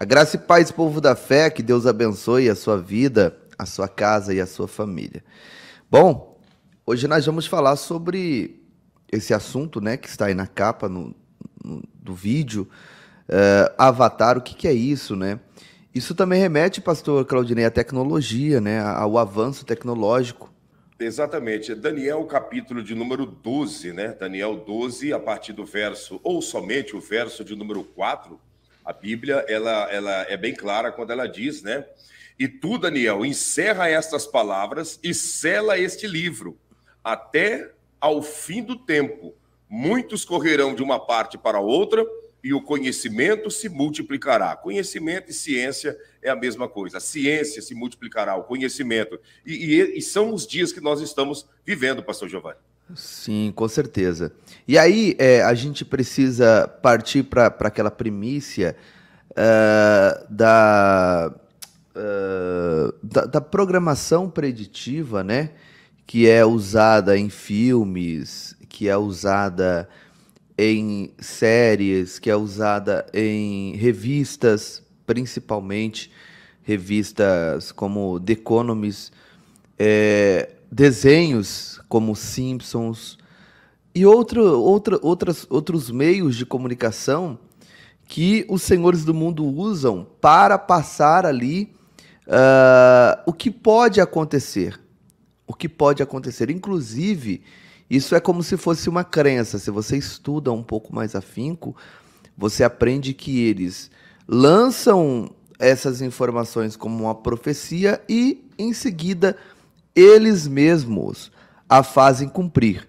A graça e paz, povo da fé, que Deus abençoe a sua vida, a sua casa e a sua família. Bom, hoje nós vamos falar sobre esse assunto, né, que está aí na capa no, no, do vídeo, uh, Avatar, o que, que é isso, né? Isso também remete, pastor Claudinei, à tecnologia, né, ao avanço tecnológico. Exatamente, Daniel capítulo de número 12, né? Daniel 12, a partir do verso, ou somente o verso de número 4, a Bíblia ela, ela é bem clara quando ela diz, né? E tu, Daniel, encerra estas palavras e sela este livro até ao fim do tempo. Muitos correrão de uma parte para outra e o conhecimento se multiplicará. Conhecimento e ciência é a mesma coisa. A ciência se multiplicará, o conhecimento. E, e, e são os dias que nós estamos vivendo, Pastor Giovanni. Sim, com certeza. E aí é, a gente precisa partir para aquela primícia uh, da, uh, da, da, programação preditiva, né? Que é usada em filmes, que é usada em séries, que é usada em revistas, principalmente revistas como The Economist. É, desenhos como Simpsons e outro, outra, outras, outros meios de comunicação que os senhores do mundo usam para passar ali uh, o que pode acontecer. O que pode acontecer. Inclusive, isso é como se fosse uma crença. Se você estuda um pouco mais afinco, você aprende que eles lançam essas informações como uma profecia e, em seguida, eles mesmos a fazem cumprir.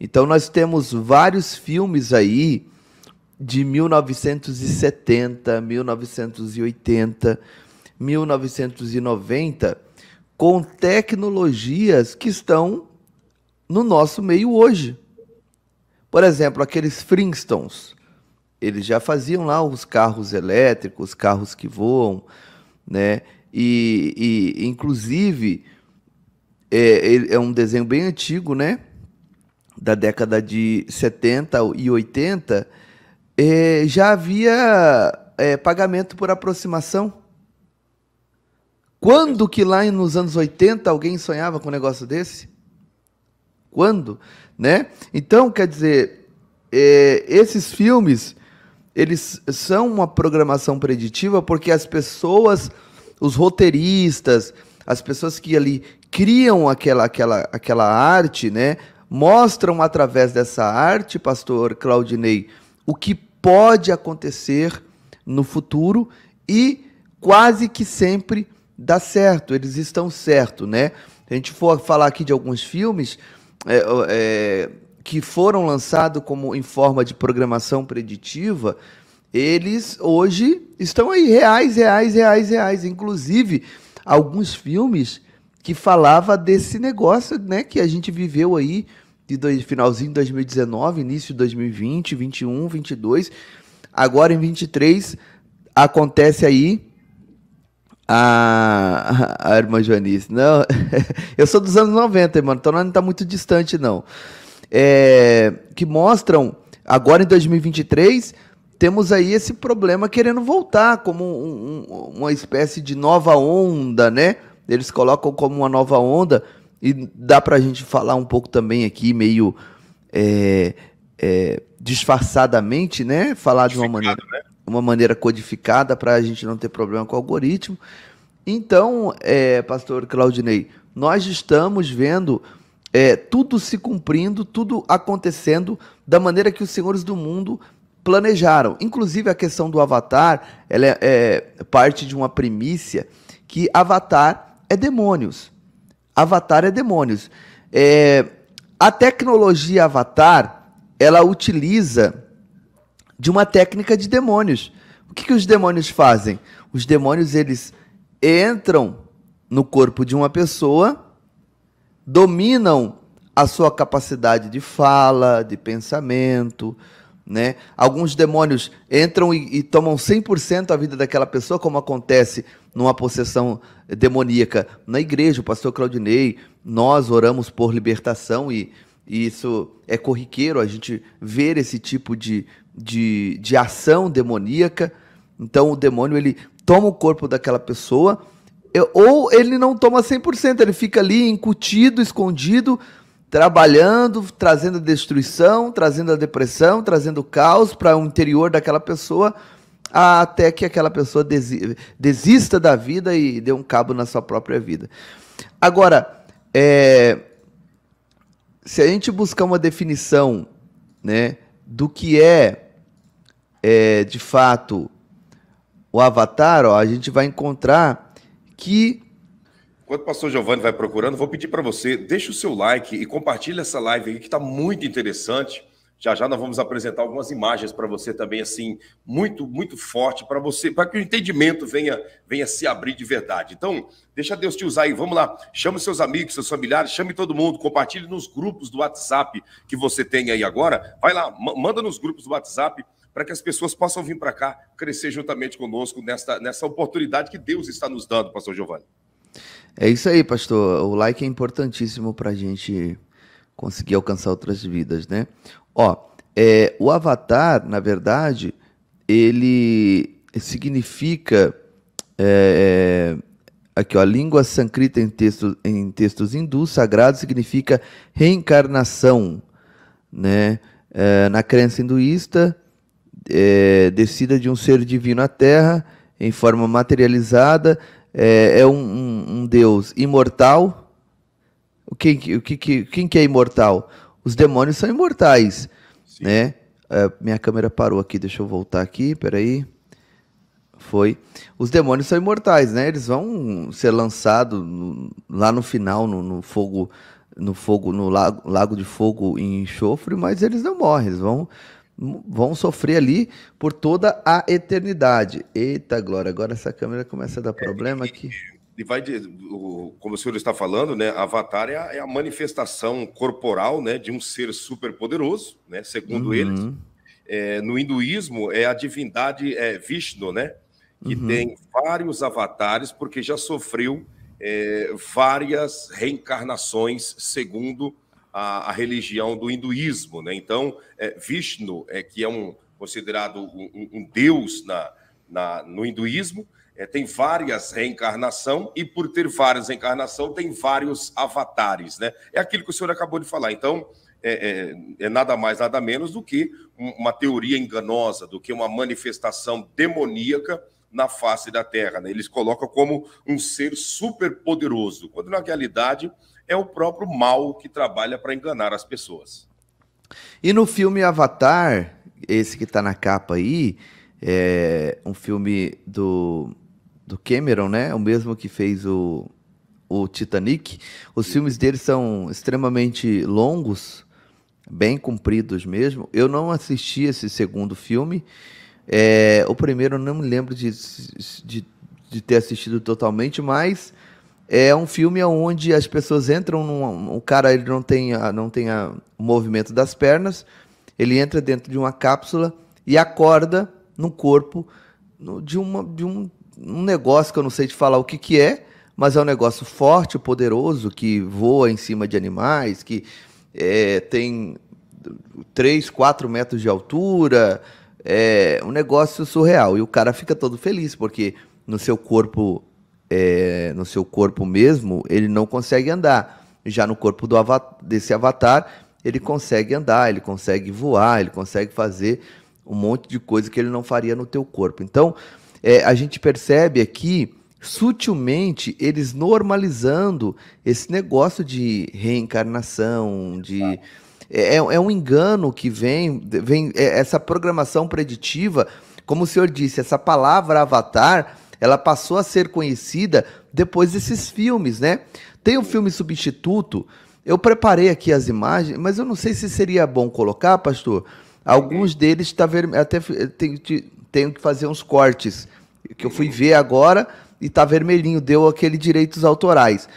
Então nós temos vários filmes aí de 1970, 1980, 1990 com tecnologias que estão no nosso meio hoje. Por exemplo, aqueles Flintstones, eles já faziam lá os carros elétricos, os carros que voam, né? E, e inclusive é, é um desenho bem antigo, né? Da década de 70 e 80, é, já havia é, pagamento por aproximação. Quando que lá nos anos 80 alguém sonhava com um negócio desse? Quando? Né? Então, quer dizer, é, esses filmes, eles são uma programação preditiva porque as pessoas, os roteiristas, as pessoas que ali criam aquela, aquela, aquela arte, né? Mostram através dessa arte, pastor Claudinei, o que pode acontecer no futuro e quase que sempre dá certo, eles estão certo, né? Se a gente for falar aqui de alguns filmes é, é, que foram lançados como em forma de programação preditiva, eles hoje estão aí reais, reais, reais, reais. Inclusive, alguns filmes que falava desse negócio, né, que a gente viveu aí de dois, finalzinho de 2019, início de 2020, 21, 22. Agora em 23 acontece aí a, a, irmã Joanice. Não, eu sou dos anos 90, mano, então não tá muito distante não. É, que mostram agora em 2023 temos aí esse problema querendo voltar como um, um, uma espécie de nova onda, né? Eles colocam como uma nova onda e dá para a gente falar um pouco também aqui, meio é, é, disfarçadamente, né? Falar de uma maneira, né? uma maneira codificada para a gente não ter problema com o algoritmo. Então, é, pastor Claudinei, nós estamos vendo é, tudo se cumprindo, tudo acontecendo da maneira que os senhores do mundo planejaram. Inclusive a questão do Avatar, ela é, é parte de uma primícia que Avatar é demônios. Avatar é demônios. É, a tecnologia Avatar, ela utiliza de uma técnica de demônios. O que, que os demônios fazem? Os demônios eles entram no corpo de uma pessoa, dominam a sua capacidade de fala, de pensamento, né? Alguns demônios entram e, e tomam 100% a vida daquela pessoa, como acontece numa possessão demoníaca. Na igreja, o pastor Claudinei, nós oramos por libertação e, e isso é corriqueiro, a gente ver esse tipo de, de, de ação demoníaca. Então, o demônio ele toma o corpo daquela pessoa, ou ele não toma 100%, ele fica ali incutido, escondido, trabalhando, trazendo a destruição, trazendo a depressão, trazendo o caos para o interior daquela pessoa, até que aquela pessoa desista da vida e dê um cabo na sua própria vida. Agora, é, se a gente buscar uma definição né, do que é, é de fato o Avatar, ó, a gente vai encontrar que Enquanto o pastor Giovanni vai procurando, vou pedir para você, deixa o seu like e compartilha essa live aí que está muito interessante. Já já nós vamos apresentar algumas imagens para você também, assim, muito, muito forte, para você, para que o entendimento venha, venha se abrir de verdade. Então, deixa Deus te usar aí, vamos lá. Chame seus amigos, seus familiares, chame todo mundo, compartilhe nos grupos do WhatsApp que você tem aí agora. Vai lá, manda nos grupos do WhatsApp para que as pessoas possam vir para cá crescer juntamente conosco nessa nessa oportunidade que Deus está nos dando, pastor Giovanni. É isso aí, pastor. O like é importantíssimo para a gente conseguir alcançar outras vidas, né? Ó, é, o avatar, na verdade, ele significa é, é aqui, ó, a língua sânscrita em, em textos hindus sagrados significa reencarnação, né? É, na crença hinduísta, é, descida de um ser divino à Terra em forma materializada é, é um, um, um, Deus imortal. O que, o que, quem que é imortal? Os demônios são imortais, Sim. né? É, minha câmera parou aqui, deixa eu voltar aqui, peraí. Foi. Os demônios são imortais, né? Eles vão ser lançados no, lá no final, no, no, fogo, no fogo, no lago, lago de fogo em enxofre, mas eles não morrem, eles vão vão sofrer ali por toda a eternidade. Eita, Glória, agora essa câmera começa a dar é, problema aqui. E vai de, como o senhor está falando, né? Avatar é a, é a manifestação corporal, né, de um ser superpoderoso, né? Segundo uhum. eles, é, no hinduísmo é a divindade é, Vishnu, né? Que uhum. tem vários avatares porque já sofreu é, várias reencarnações, segundo a, a religião do hinduísmo. Né? Então, é, Vishnu, é, que é um considerado um, um deus na, na, no hinduísmo, é, tem várias reencarnações, e por ter várias reencarnações, tem vários avatares. Né? É aquilo que o senhor acabou de falar. Então, é, é, é, nada mais, nada menos do que uma teoria enganosa, do que uma manifestação demoníaca na face da Terra. Né? Eles colocam como um ser superpoderoso, quando na realidade é o próprio mal que trabalha para enganar as pessoas. E no filme Avatar, esse que está na capa aí, é um filme do, do Cameron, né? O mesmo que fez o, o Titanic. Os filmes dele são extremamente longos, bem compridos mesmo. Eu não assisti esse segundo filme. É, o primeiro eu não me lembro de, de, de ter assistido totalmente, mas é um filme onde as pessoas entram num. O cara ele não tem, não tem a, o movimento das pernas, ele entra dentro de uma cápsula e acorda no corpo no, de, uma, de um, um negócio que eu não sei te falar o que, que é, mas é um negócio forte, poderoso, que voa em cima de animais, que é, tem 3, 4 metros de altura. É um negócio surreal. E o cara fica todo feliz, porque no seu corpo é, no seu corpo mesmo, ele não consegue andar. Já no corpo do desse avatar, ele consegue andar, ele consegue voar, ele consegue fazer um monte de coisa que ele não faria no teu corpo. Então, é, a gente percebe aqui, sutilmente, eles normalizando esse negócio de reencarnação, de... É, é, é, um engano que vem, vem é, essa programação preditiva, como o senhor disse, essa palavra avatar ela passou a ser conhecida depois desses filmes, né? Tem o um filme Substituto. Eu preparei aqui as imagens, mas eu não sei se seria bom colocar, pastor. Alguns deles tá vermelho. Até eh, tenho, tenho que fazer uns cortes. Que eu fui ver agora e tá vermelhinho, deu aquele direitos autorais.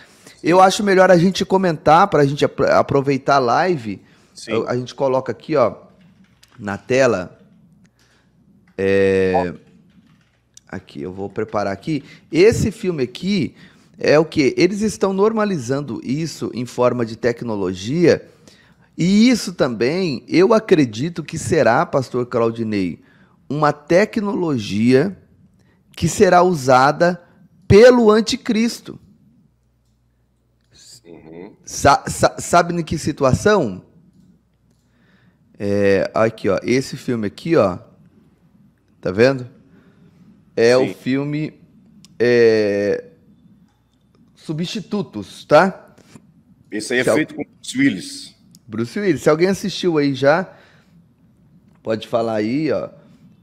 Eu acho melhor a gente comentar para a gente aproveitar a live. Sim. A, gente coloca aqui, ó, na tela. É... Aqui, eu vou preparar aqui. Esse filme aqui é o que? Eles estão normalizando isso em forma de tecnologia. E isso também, eu acredito que será, pastor Claudinei, uma tecnologia que será usada pelo anticristo. Uhum. Sa sa sabe em que situação? É, aqui, ó, esse filme aqui, ó, tá vendo? é Sim. o filme é... Substitutos, tá? Esse aí é se feito al... com Bruce Willis. Bruce Willis. Se alguém assistiu aí já, pode falar aí, ó.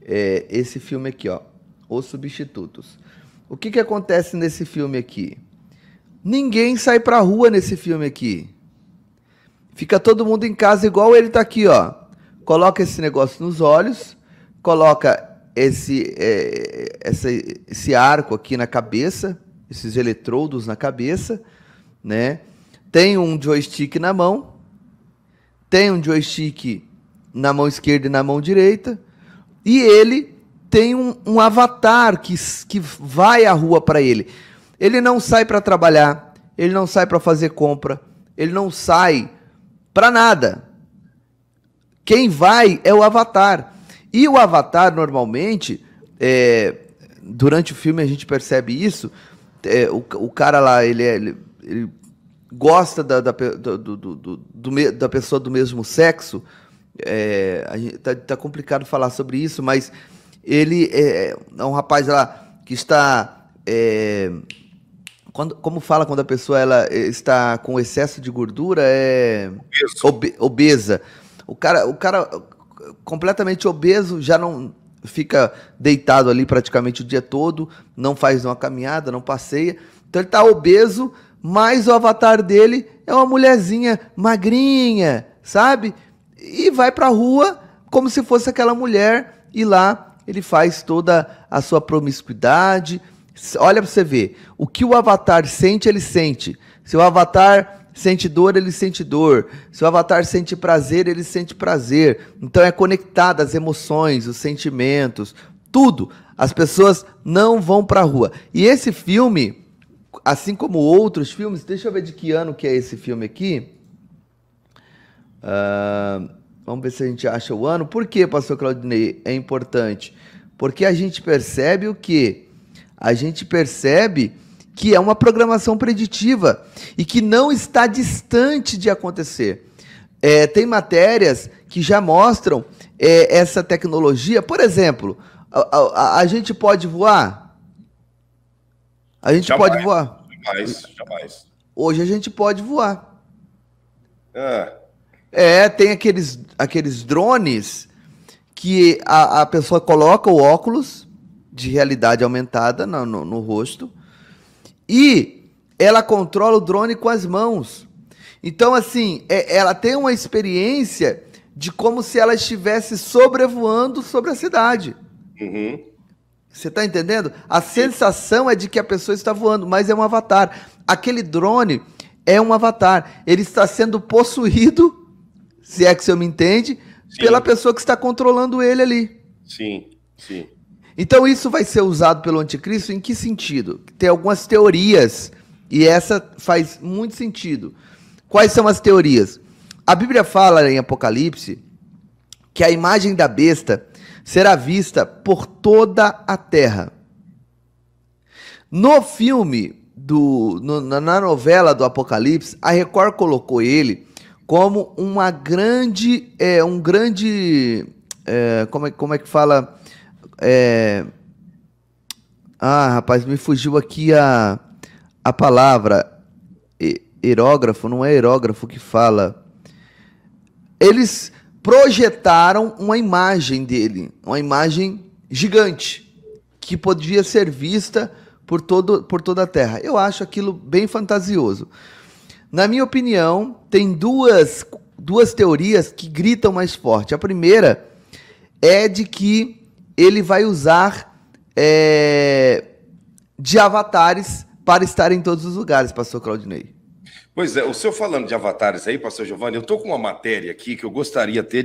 É esse filme aqui, ó. Os Substitutos. O que que acontece nesse filme aqui? Ninguém sai pra rua nesse filme aqui. Fica todo mundo em casa igual ele tá aqui, ó. Coloca esse negócio nos olhos, coloca esse, é, essa, esse arco aqui na cabeça, esses eletrodos na cabeça, né? Tem um joystick na mão, tem um joystick na mão esquerda e na mão direita, e ele tem um, um avatar que, que vai à rua para ele. Ele não sai para trabalhar, ele não sai para fazer compra, ele não sai para nada. Quem vai é o avatar. E o Avatar, normalmente, é, durante o filme a gente percebe isso. É, o, o, cara lá, ele, é, ele, ele gosta da, da, do, do, do, do, da pessoa do mesmo sexo. É, gente, tá, tá, complicado falar sobre isso, mas ele é, é um rapaz lá que está. É, quando, como fala quando a pessoa ela está com excesso de gordura? É. Obe, obesa. O cara, o cara completamente obeso, já não fica deitado ali praticamente o dia todo, não faz uma caminhada, não passeia. Então ele está obeso, mas o avatar dele é uma mulherzinha magrinha, sabe? E vai para a rua como se fosse aquela mulher e lá ele faz toda a sua promiscuidade. Olha para você ver, o que o avatar sente, ele sente. Se o avatar sente dor, ele sente dor. Se o avatar sente prazer, ele sente prazer. Então é conectado as emoções, os sentimentos, tudo. As pessoas não vão pra rua. E esse filme, assim como outros filmes, deixa eu ver de que ano que é esse filme aqui. Uh, vamos ver se a gente acha o ano. Por que, pastor Claudinei, é importante? Porque a gente percebe o quê? A gente percebe que é uma programação preditiva e que não está distante de acontecer. É, tem matérias que já mostram é, essa tecnologia. Por exemplo, a, a, a, gente pode voar? A gente jamais, pode voar? Jamais, jamais. Hoje a gente pode voar. É, é tem aqueles, aqueles drones que a, a pessoa coloca o óculos de realidade aumentada no, no, no rosto e ela controla o drone com as mãos. Então, assim, é, ela tem uma experiência de como se ela estivesse sobrevoando sobre a cidade. Uhum. Você está entendendo? A Sim. sensação é de que a pessoa está voando, mas é um avatar. Aquele drone é um avatar. Ele está sendo possuído, se é que você me entende, Sim. pela pessoa que está controlando ele ali. Sim. Sim. Então isso vai ser usado pelo anticristo em que sentido? Tem algumas teorias e essa faz muito sentido. Quais são as teorias? A Bíblia fala em Apocalipse que a imagem da besta será vista por toda a terra. No filme do no, na novela do Apocalipse, a Record colocou ele como uma grande é um grande é, como é como é que fala é... Ah, rapaz, me fugiu aqui a, a palavra. herógrafo. não é herógrafo que fala. Eles projetaram uma imagem dele, uma imagem gigante, que podia ser vista por, todo, por toda a Terra. Eu acho aquilo bem fantasioso. Na minha opinião, tem duas, duas teorias que gritam mais forte. A primeira é de que ele vai usar é, de avatares para estar em todos os lugares, pastor Claudinei. Pois é, o senhor falando de avatares aí, pastor Giovanni, eu estou com uma matéria aqui que eu gostaria de,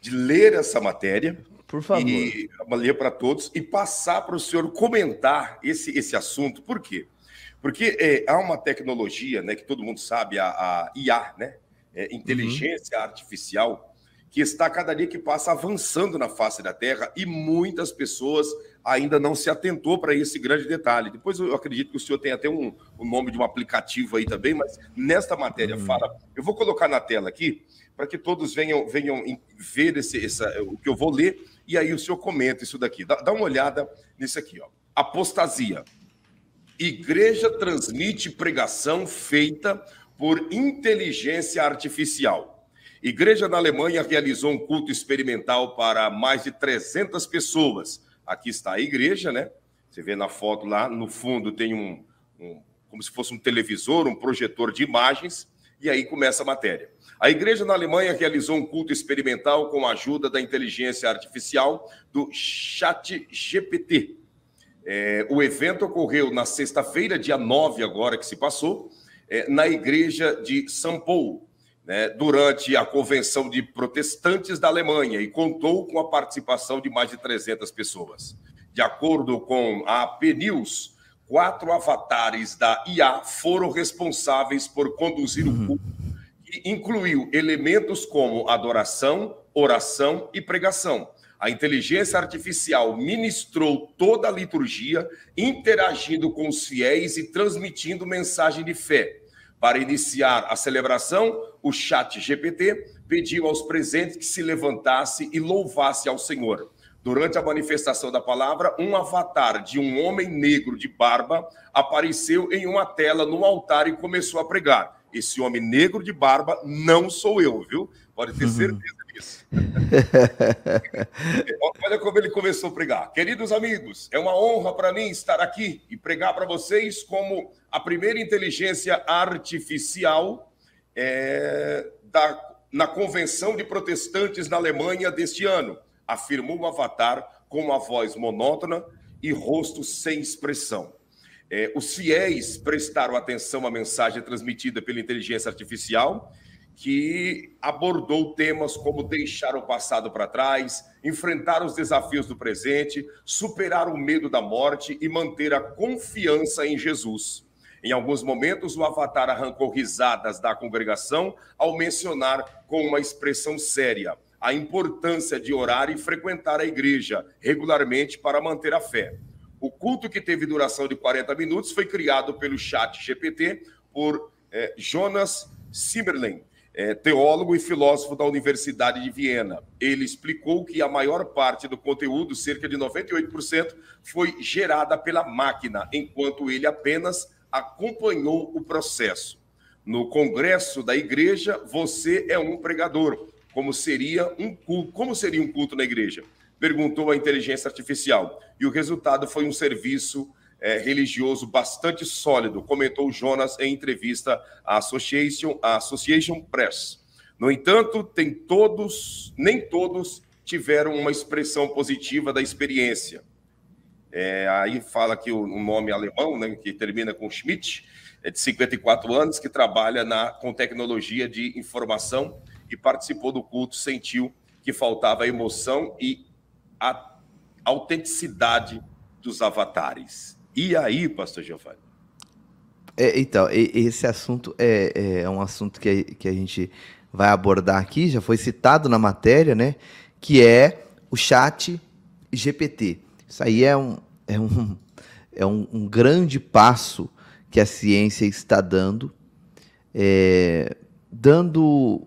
de ler essa matéria. Por favor. E ler para todos e passar para o senhor comentar esse, esse assunto. Por quê? Porque é, há uma tecnologia, né, que todo mundo sabe, a, a IA, né? É, uhum. inteligência uhum. artificial, que está cada dia que passa avançando na face da Terra e muitas pessoas ainda não se atentou para esse grande detalhe. Depois eu acredito que o senhor tem até um, o nome de um aplicativo aí também, mas nesta matéria uhum. fala. Eu vou colocar na tela aqui para que todos venham, venham ver esse, essa, o que eu vou ler e aí o senhor comenta isso daqui. Dá, dá uma olhada nisso aqui, ó. Apostasia. Igreja transmite pregação feita por inteligência artificial Igreja na Alemanha realizou um culto experimental para mais de 300 pessoas. Aqui está a igreja, né? Você vê na foto lá, no fundo tem um, um como se fosse um televisor, um projetor de imagens, e aí começa a matéria. A igreja na Alemanha realizou um culto experimental com a ajuda da inteligência artificial do ChatGPT. É, o evento ocorreu na sexta-feira, dia 9 agora que se passou, é, na igreja de São Paulo, né, durante a Convenção de Protestantes da Alemanha e contou com a participação de mais de 300 pessoas. De acordo com a AP News, quatro avatares da IA foram responsáveis por conduzir o uhum. culto, que incluiu elementos como adoração, oração e pregação. A inteligência artificial ministrou toda a liturgia, interagindo com os fiéis e transmitindo mensagem de fé. Para iniciar a celebração, o chat GPT pediu aos presentes que se levantasse e louvasse ao Senhor. Durante a manifestação da palavra, um avatar de um homem negro de barba apareceu em uma tela no altar e começou a pregar. Esse homem negro de barba não sou eu, viu? Pode ter uhum. certeza isso. Olha como ele começou a pregar. Queridos amigos, é uma honra para mim estar aqui e pregar para vocês como a primeira inteligência artificial é, da, na Convenção de Protestantes na Alemanha deste ano, afirmou o Avatar com uma voz monótona e rosto sem expressão. É, os fiéis prestaram atenção à mensagem transmitida pela inteligência artificial que abordou temas como deixar o passado para trás, enfrentar os desafios do presente, superar o medo da morte e manter a confiança em Jesus. Em alguns momentos, o Avatar arrancou risadas da congregação ao mencionar com uma expressão séria a importância de orar e frequentar a igreja regularmente para manter a fé. O culto, que teve duração de 40 minutos, foi criado pelo chat GPT por eh, Jonas Simmerlin é, teólogo e filósofo da Universidade de Viena. Ele explicou que a maior parte do conteúdo, cerca de 98%, foi gerada pela máquina, enquanto ele apenas acompanhou o processo. No congresso da igreja, você é um pregador. Como seria um culto, como seria um culto na igreja? Perguntou a inteligência artificial. E o resultado foi um serviço é, religioso bastante sólido, comentou Jonas em entrevista à Association, à Association Press. No entanto, tem todos, nem todos tiveram uma expressão positiva da experiência. É, aí fala que o, nome alemão, né, que termina com Schmidt, é de 54 anos, que trabalha na, com tecnologia de informação e participou do culto, sentiu que faltava emoção e a autenticidade dos avatares. E aí, pastor Giovanni? É, então, esse assunto é, é, é um assunto que, que a gente vai abordar aqui, já foi citado na matéria, né? Que é o chat GPT. Isso aí é um, é um, é um, um grande passo que a ciência está dando, é, dando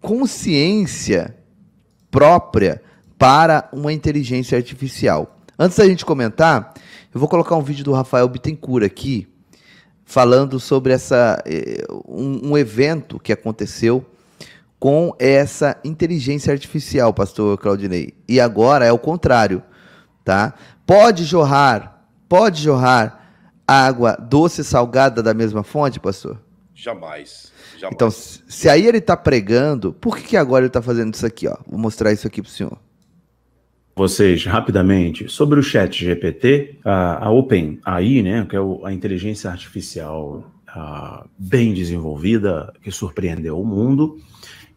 consciência própria para uma inteligência artificial. Antes da gente comentar, eu vou colocar um vídeo do Rafael Bittencourt aqui, falando sobre essa eh, um, um evento que aconteceu com essa inteligência artificial, pastor Claudinei. E agora é o contrário, tá? Pode jorrar, pode jorrar água doce e salgada da mesma fonte, pastor? Jamais. jamais. Então, se aí ele está pregando, por que, que agora ele está fazendo isso aqui? Ó? Vou mostrar isso aqui para o senhor vocês rapidamente sobre o Chat GPT, a, a OpenAI, né, que é a inteligência artificial a, bem desenvolvida que surpreendeu o mundo.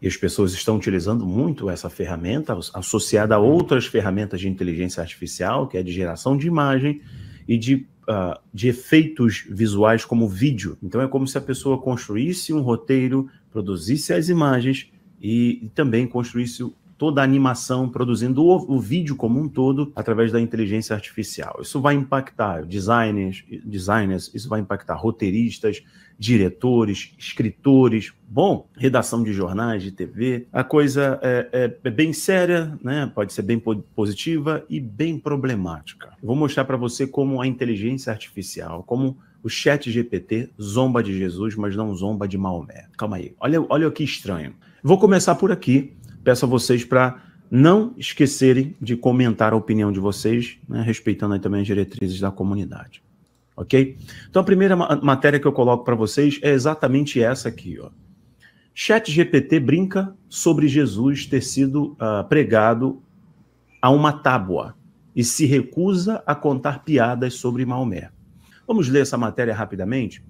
E as pessoas estão utilizando muito essa ferramenta, associada a outras ferramentas de inteligência artificial, que é de geração de imagem e de, uh, de efeitos visuais como vídeo. Então é como se a pessoa construísse um roteiro, produzisse as imagens e, e também construísse toda a animação, produzindo o, o, vídeo como um todo através da inteligência artificial. Isso vai impactar designers, designers, isso vai impactar roteiristas, diretores, escritores, bom, redação de jornais, de TV. A coisa é, é, é bem séria, né? Pode ser bem positiva e bem problemática. Eu vou mostrar para você como a inteligência artificial, como o chat GPT zomba de Jesus, mas não zomba de Maomé. Calma aí. Olha, olha que estranho. Vou começar por aqui peço a vocês para não esquecerem de comentar a opinião de vocês, né, respeitando também as diretrizes da comunidade. Ok? Então, a primeira matéria que eu coloco para vocês é exatamente essa aqui. Ó. Chat GPT brinca sobre Jesus ter sido uh, pregado a uma tábua e se recusa a contar piadas sobre Maomé. Vamos ler essa matéria rapidamente?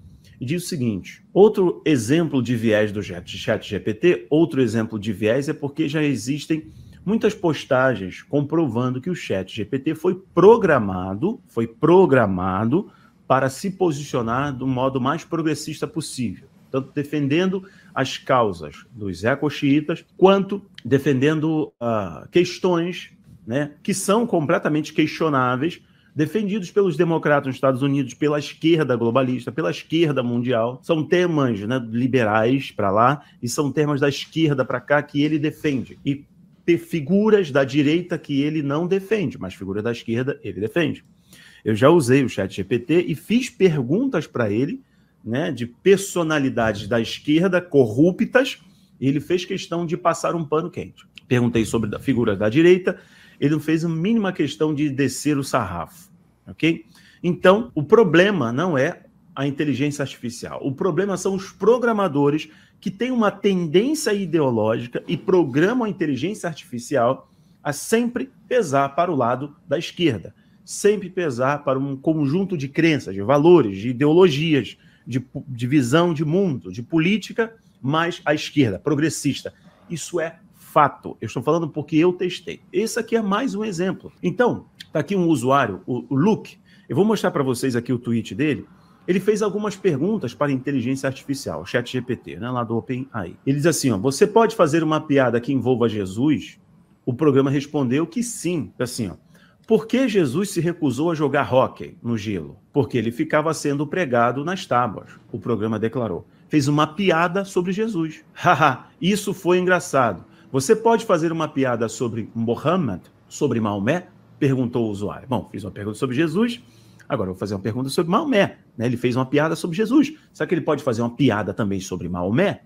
diz o seguinte: outro exemplo de viés do chat GPT, outro exemplo de viés é porque já existem muitas postagens comprovando que o chat GPT foi programado, foi programado para se posicionar do modo mais progressista possível, tanto defendendo as causas dos ecoxiitas, quanto defendendo uh, questões né, que são completamente questionáveis defendidos pelos democratas nos Estados Unidos, pela esquerda globalista, pela esquerda mundial. São temas né, liberais para lá e são temas da esquerda para cá que ele defende. E ter figuras da direita que ele não defende, mas figuras da esquerda ele defende. Eu já usei o chat GPT e fiz perguntas para ele né, de personalidades da esquerda corruptas, e ele fez questão de passar um pano quente. Perguntei sobre figuras da direita, ele não fez a mínima questão de descer o sarrafo, ok? Então, o problema não é a inteligência artificial. O problema são os programadores que têm uma tendência ideológica e programam a inteligência artificial a sempre pesar para o lado da esquerda, sempre pesar para um conjunto de crenças, de valores, de ideologias, de, de visão de mundo, de política, mais à esquerda, progressista. Isso é fato. Eu estou falando porque eu testei. Esse aqui é mais um exemplo. Então, tá aqui um usuário, o, Luke. Eu vou mostrar para vocês aqui o tweet dele. Ele fez algumas perguntas para inteligência artificial, chat GPT, né, lá do OpenAI. Ele diz assim, ó, você pode fazer uma piada que envolva Jesus? O programa respondeu que sim. Assim, ó, por que Jesus se recusou a jogar hóquei no gelo? Porque ele ficava sendo pregado nas tábuas, o programa declarou. Fez uma piada sobre Jesus. Haha, isso foi engraçado. Você pode fazer uma piada sobre Muhammad, sobre Maomé? Perguntou o usuário. Bom, fiz uma pergunta sobre Jesus, agora vou fazer uma pergunta sobre Maomé. Né? Ele fez uma piada sobre Jesus. Será que ele pode fazer uma piada também sobre Maomé?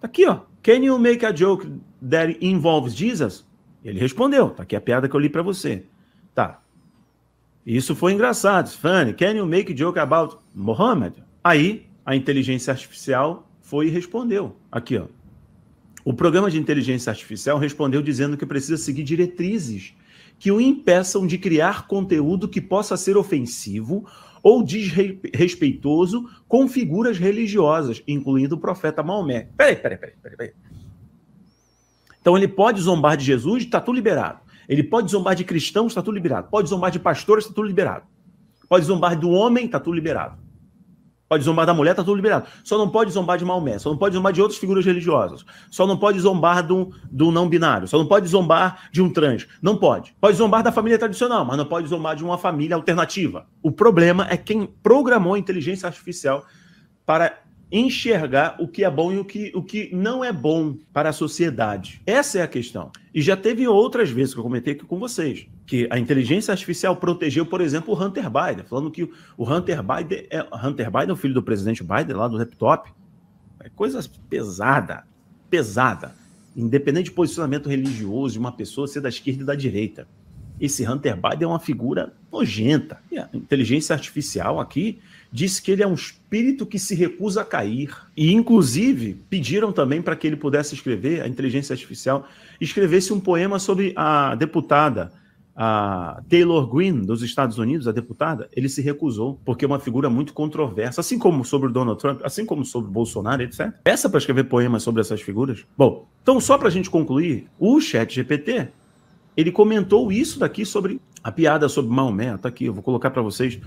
Tá aqui, ó. Can you make a joke that involves Jesus? Ele respondeu. Tá aqui a piada que eu li para você. Tá. Isso foi engraçado. Funny. Can you make a joke about Muhammad? Aí a inteligência artificial foi e respondeu. Aqui, ó. O programa de inteligência artificial respondeu dizendo que precisa seguir diretrizes que o impeçam de criar conteúdo que possa ser ofensivo ou desrespeitoso com figuras religiosas, incluindo o profeta Maomé. Peraí, peraí, peraí, peraí. peraí. Então ele pode zombar de Jesus, está tudo liberado. Ele pode zombar de cristãos, está tudo liberado. Pode zombar de pastores, está tudo liberado. Pode zombar do homem, está tudo liberado. Pode zombar da mulher, tá tudo liberado. Só não pode zombar de Maomé, só não pode zombar de outras figuras religiosas. Só não pode zombar do, do não binário, só não pode zombar de um trans. Não pode. Pode zombar da família tradicional, mas não pode zombar de uma família alternativa. O problema é quem programou a inteligência artificial para enxergar o que é bom e o que, o que não é bom para a sociedade. Essa é a questão. E já teve outras vezes que eu comentei aqui com vocês que a inteligência artificial protegeu, por exemplo, o Hunter Biden, falando que o Hunter Biden é, Hunter Biden é o filho do presidente Biden lá do laptop. É coisa pesada, pesada. Independente de posicionamento religioso de uma pessoa, ser da esquerda e da direita. Esse Hunter Biden é uma figura nojenta. E a inteligência artificial aqui disse que ele é um espírito que se recusa a cair. E, inclusive, pediram também para que ele pudesse escrever, a inteligência artificial, escrevesse um poema sobre a deputada a Taylor Green, dos Estados Unidos, a deputada, ele se recusou, porque é uma figura muito controversa, assim como sobre o Donald Trump, assim como sobre o Bolsonaro, etc. Peça para escrever poemas sobre essas figuras. Bom, então só para a gente concluir, o chat GPT, ele comentou isso daqui sobre a piada sobre Maomé, Está ah, aqui, eu vou colocar para vocês.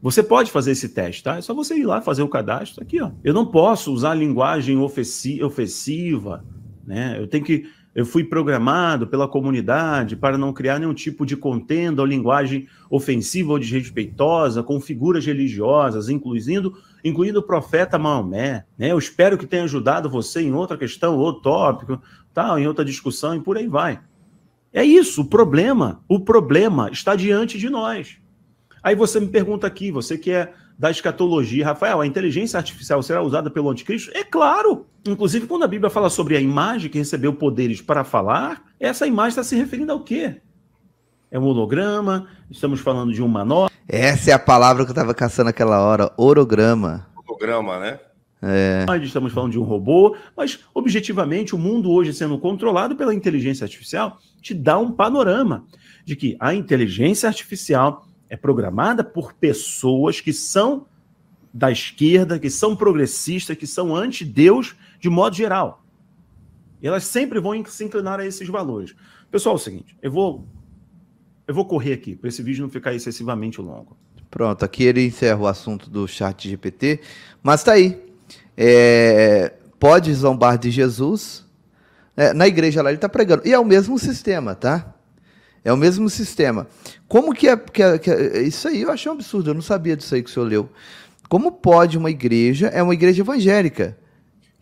Você pode fazer esse teste, tá? É só você ir lá fazer o cadastro, aqui, ó. Eu não posso usar linguagem ofensiva, né? Eu tenho que eu fui programado pela comunidade para não criar nenhum tipo de contenda ou linguagem ofensiva ou desrespeitosa com figuras religiosas, incluindo, incluindo o profeta Maomé. Né? Eu espero que tenha ajudado você em outra questão, ou tópico, tal, em outra discussão e por aí vai. É isso, o problema, o problema está diante de nós. Aí você me pergunta aqui, você que é da escatologia, Rafael, a inteligência artificial será usada pelo anticristo? É claro! Inclusive, quando a Bíblia fala sobre a imagem que recebeu poderes para falar, essa imagem está se referindo ao quê? É um holograma? Estamos falando de um manó? Essa é a palavra que eu estava caçando aquela hora, orograma. Holograma, né? É. estamos falando de um robô, mas objetivamente o mundo hoje sendo controlado pela inteligência artificial te dá um panorama de que a inteligência artificial é programada por pessoas que são da esquerda, que são progressistas, que são anti-Deus de modo geral. E elas sempre vão se inclinar a esses valores. Pessoal, é o seguinte, eu vou eu vou correr aqui para esse vídeo não ficar excessivamente longo. Pronto, aqui ele encerra o assunto do chat GPT, mas tá aí. É, pode zombar de Jesus. É, na igreja lá ele está pregando. E é o mesmo sistema, tá? É o mesmo sistema. Como que é, que é, que é, Isso aí eu achei um absurdo, eu não sabia disso aí que o senhor leu. Como pode uma igreja. É uma igreja evangélica.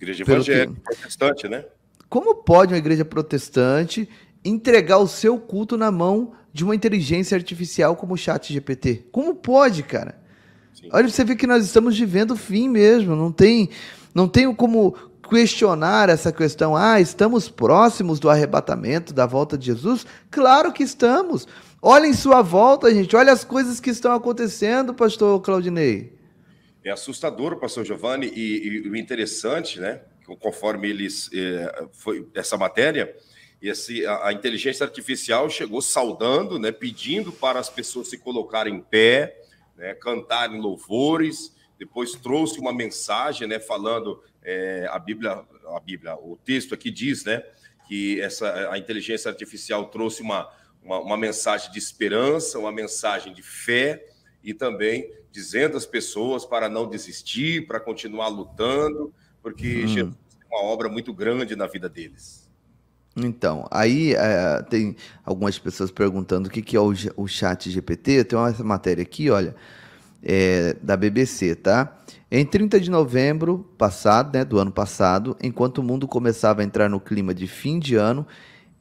Igreja evangélica, que, protestante, né? Como pode uma igreja protestante entregar o seu culto na mão de uma inteligência artificial como o Chat GPT? Como pode, cara? Sim. Olha, você vê que nós estamos vivendo o fim mesmo. Não tem, não tem como, questionar essa questão, ah, estamos próximos do arrebatamento, da volta de Jesus? Claro que estamos. Olha em sua volta, gente, olha as coisas que estão acontecendo, pastor Claudinei. É assustador, pastor Giovanni, e, e o interessante, né, conforme eles, eh, foi essa matéria, esse, a, a, inteligência artificial chegou saudando, né, pedindo para as pessoas se colocarem em pé, né, cantarem louvores, depois trouxe uma mensagem, né, falando é, a Bíblia, a Bíblia, o texto aqui diz, né, que essa a inteligência artificial trouxe uma, uma, uma mensagem de esperança, uma mensagem de fé e também dizendo às pessoas para não desistir, para continuar lutando, porque hum. Jesus tem uma obra muito grande na vida deles. Então, aí é, tem algumas pessoas perguntando o que, que é o, o chat GPT. Tem uma matéria aqui, olha, é, da BBC, tá? Em 30 de novembro passado, né, do ano passado, enquanto o mundo começava a entrar no clima de fim de ano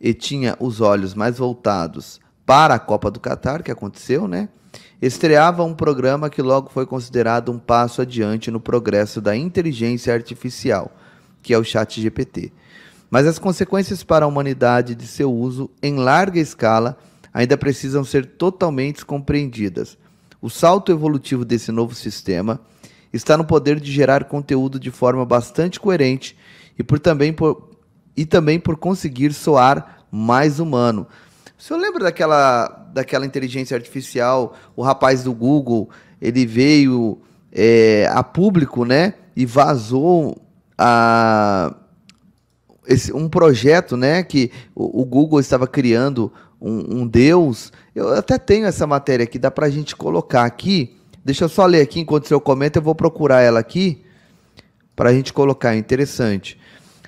e tinha os olhos mais voltados para a Copa do Catar, que aconteceu, né? Estreava um programa que logo foi considerado um passo adiante no progresso da inteligência artificial, que é o Chat GPT. Mas as consequências para a humanidade de seu uso em larga escala ainda precisam ser totalmente compreendidas. O salto evolutivo desse novo sistema está no poder de gerar conteúdo de forma bastante coerente e, por também, por, e também por conseguir soar mais humano. O senhor lembra daquela, daquela inteligência artificial, o rapaz do Google, ele veio é, a público, né, e vazou a, esse, um projeto, né, que o, o Google estava criando um, um, deus. Eu até tenho essa matéria aqui, dá para a gente colocar aqui, Deixa eu só ler aqui enquanto você comenta, eu vou procurar ela aqui para a gente colocar. Interessante.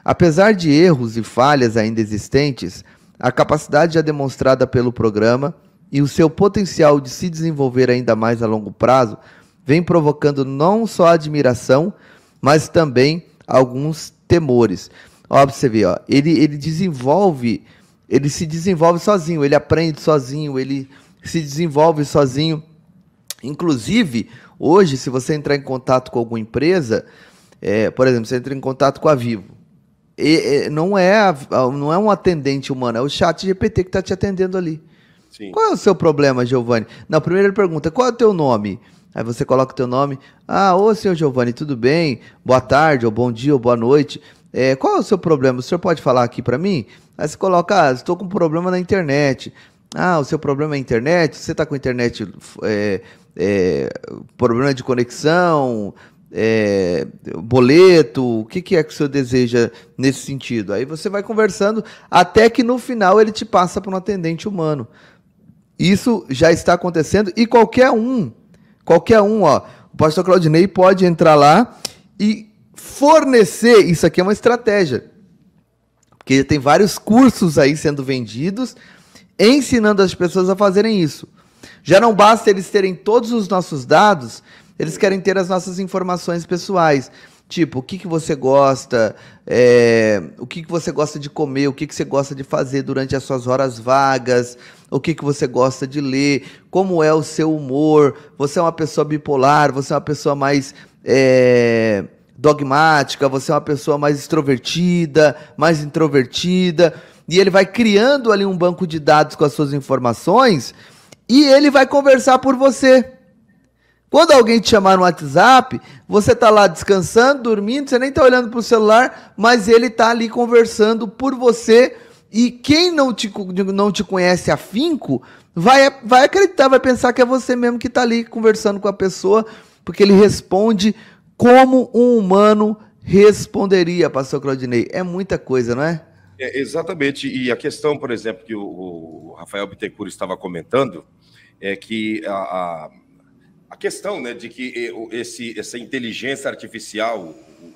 Apesar de erros e falhas ainda existentes, a capacidade já demonstrada pelo programa e o seu potencial de se desenvolver ainda mais a longo prazo vem provocando não só admiração, mas também alguns temores. Ó, você vê, ó, ele, ele desenvolve, ele se desenvolve sozinho, ele aprende sozinho, ele se desenvolve sozinho. Inclusive, hoje, se você entrar em contato com alguma empresa, é, por exemplo, você entra em contato com a Vivo. E, e, é, não, é a, não é um atendente humano, é o chat GPT que está te atendendo ali. Sim. Qual é o seu problema, Giovanni? Na primeira pergunta, qual é o teu nome? Aí você coloca o teu nome. Ah, ô senhor Giovanni, tudo bem? Boa tarde, ou bom dia, ou boa noite. É, qual é o seu problema? O senhor pode falar aqui para mim? Aí você coloca, ah, estou com um problema na internet. Ah, o seu problema é a internet? Você está com a internet é, é, problema de conexão, é, boleto, o que, que é que o senhor deseja nesse sentido? Aí você vai conversando até que no final ele te passa para um atendente humano. Isso já está acontecendo e qualquer um, qualquer um, ó, o pastor Claudinei pode entrar lá e fornecer. Isso aqui é uma estratégia, porque tem vários cursos aí sendo vendidos ensinando as pessoas a fazerem isso. Já não basta eles terem todos os nossos dados, eles querem ter as nossas informações pessoais. Tipo, o que, que você gosta, é, o que, que você gosta de comer, o que, que você gosta de fazer durante as suas horas vagas, o que, que você gosta de ler, como é o seu humor, você é uma pessoa bipolar, você é uma pessoa mais é, dogmática, você é uma pessoa mais extrovertida, mais introvertida. E ele vai criando ali um banco de dados com as suas informações e ele vai conversar por você. Quando alguém te chamar no WhatsApp, você está lá descansando, dormindo, você nem está olhando para o celular, mas ele está ali conversando por você. E quem não te, não te conhece afinco vai, vai acreditar, vai pensar que é você mesmo que está ali conversando com a pessoa, porque ele responde como um humano responderia, pastor Claudinei. É muita coisa, não é? É, exatamente. E a questão, por exemplo, que o, Rafael Bittencourt estava comentando, é que a, a, a questão né, de que esse, essa inteligência artificial,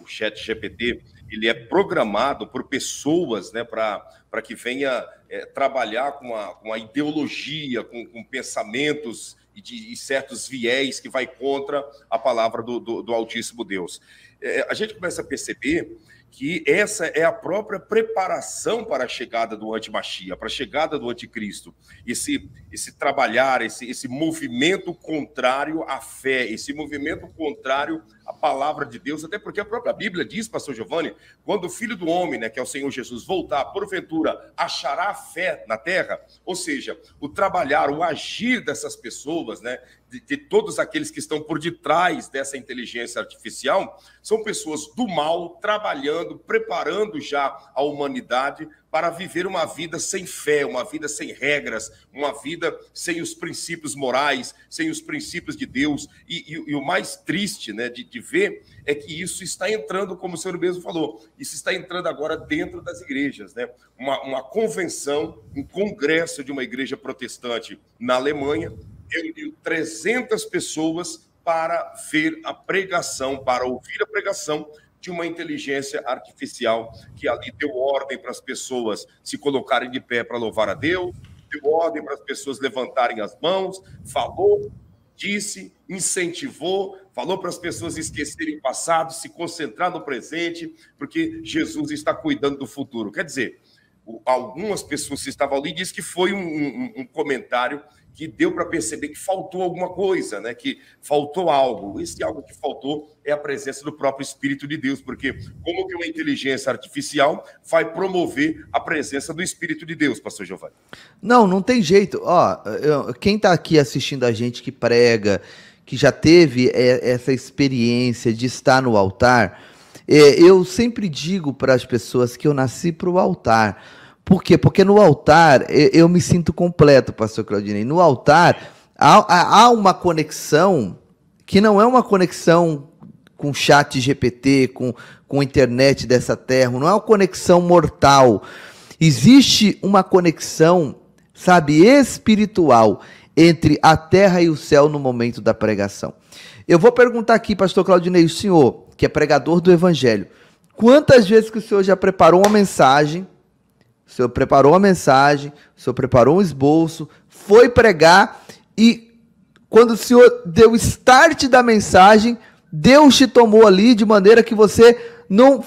o chat GPT, ele é programado por pessoas né, para que venha é, trabalhar com a, com a ideologia, com, com pensamentos e, de, e certos viés que vai contra a palavra do, do, do Altíssimo Deus. É, a gente começa a perceber que essa é a própria preparação para a chegada do antimachia, para a chegada do anticristo. Esse, esse trabalhar, esse, esse movimento contrário à fé, esse movimento contrário à palavra de Deus, até porque a própria Bíblia diz, pastor Giovanni, quando o Filho do Homem, né, que é o Senhor Jesus, voltar, porventura, achará fé na terra, ou seja, o trabalhar, o agir dessas pessoas, né, de, de, todos aqueles que estão por detrás dessa inteligência artificial são pessoas do mal trabalhando, preparando já a humanidade para viver uma vida sem fé, uma vida sem regras, uma vida sem os princípios morais, sem os princípios de Deus. E, e, e o mais triste né, de, de ver é que isso está entrando, como o senhor mesmo falou, isso está entrando agora dentro das igrejas. Né? Uma, uma convenção, um congresso de uma igreja protestante na Alemanha reuniu 300 pessoas para ver a pregação, para ouvir a pregação de uma inteligência artificial que ali deu ordem para as pessoas se colocarem de pé para louvar a Deus, deu ordem para as pessoas levantarem as mãos, falou, disse, incentivou, falou para as pessoas esquecerem o passado, se concentrar no presente, porque Jesus está cuidando do futuro. Quer dizer, algumas pessoas que estavam ali dizem que foi um, um, um comentário que deu para perceber que faltou alguma coisa, né? que faltou algo. Esse algo que faltou é a presença do próprio Espírito de Deus, porque como que uma inteligência artificial vai promover a presença do Espírito de Deus, pastor Giovanni? Não, não tem jeito. Ó, quem está aqui assistindo a gente que prega, que já teve essa experiência de estar no altar, é, eu sempre digo para as pessoas que eu nasci para o altar por quê? Porque no altar eu, me sinto completo, pastor Claudinei. No altar há, há uma conexão que não é uma conexão com chat GPT, com, com internet dessa terra, não é uma conexão mortal. Existe uma conexão, sabe, espiritual entre a terra e o céu no momento da pregação. Eu vou perguntar aqui, pastor Claudinei, o senhor, que é pregador do evangelho, quantas vezes que o senhor já preparou uma mensagem o senhor preparou a mensagem, o senhor preparou um esboço, foi pregar e quando o senhor deu o start da mensagem, Deus te tomou ali de maneira que você não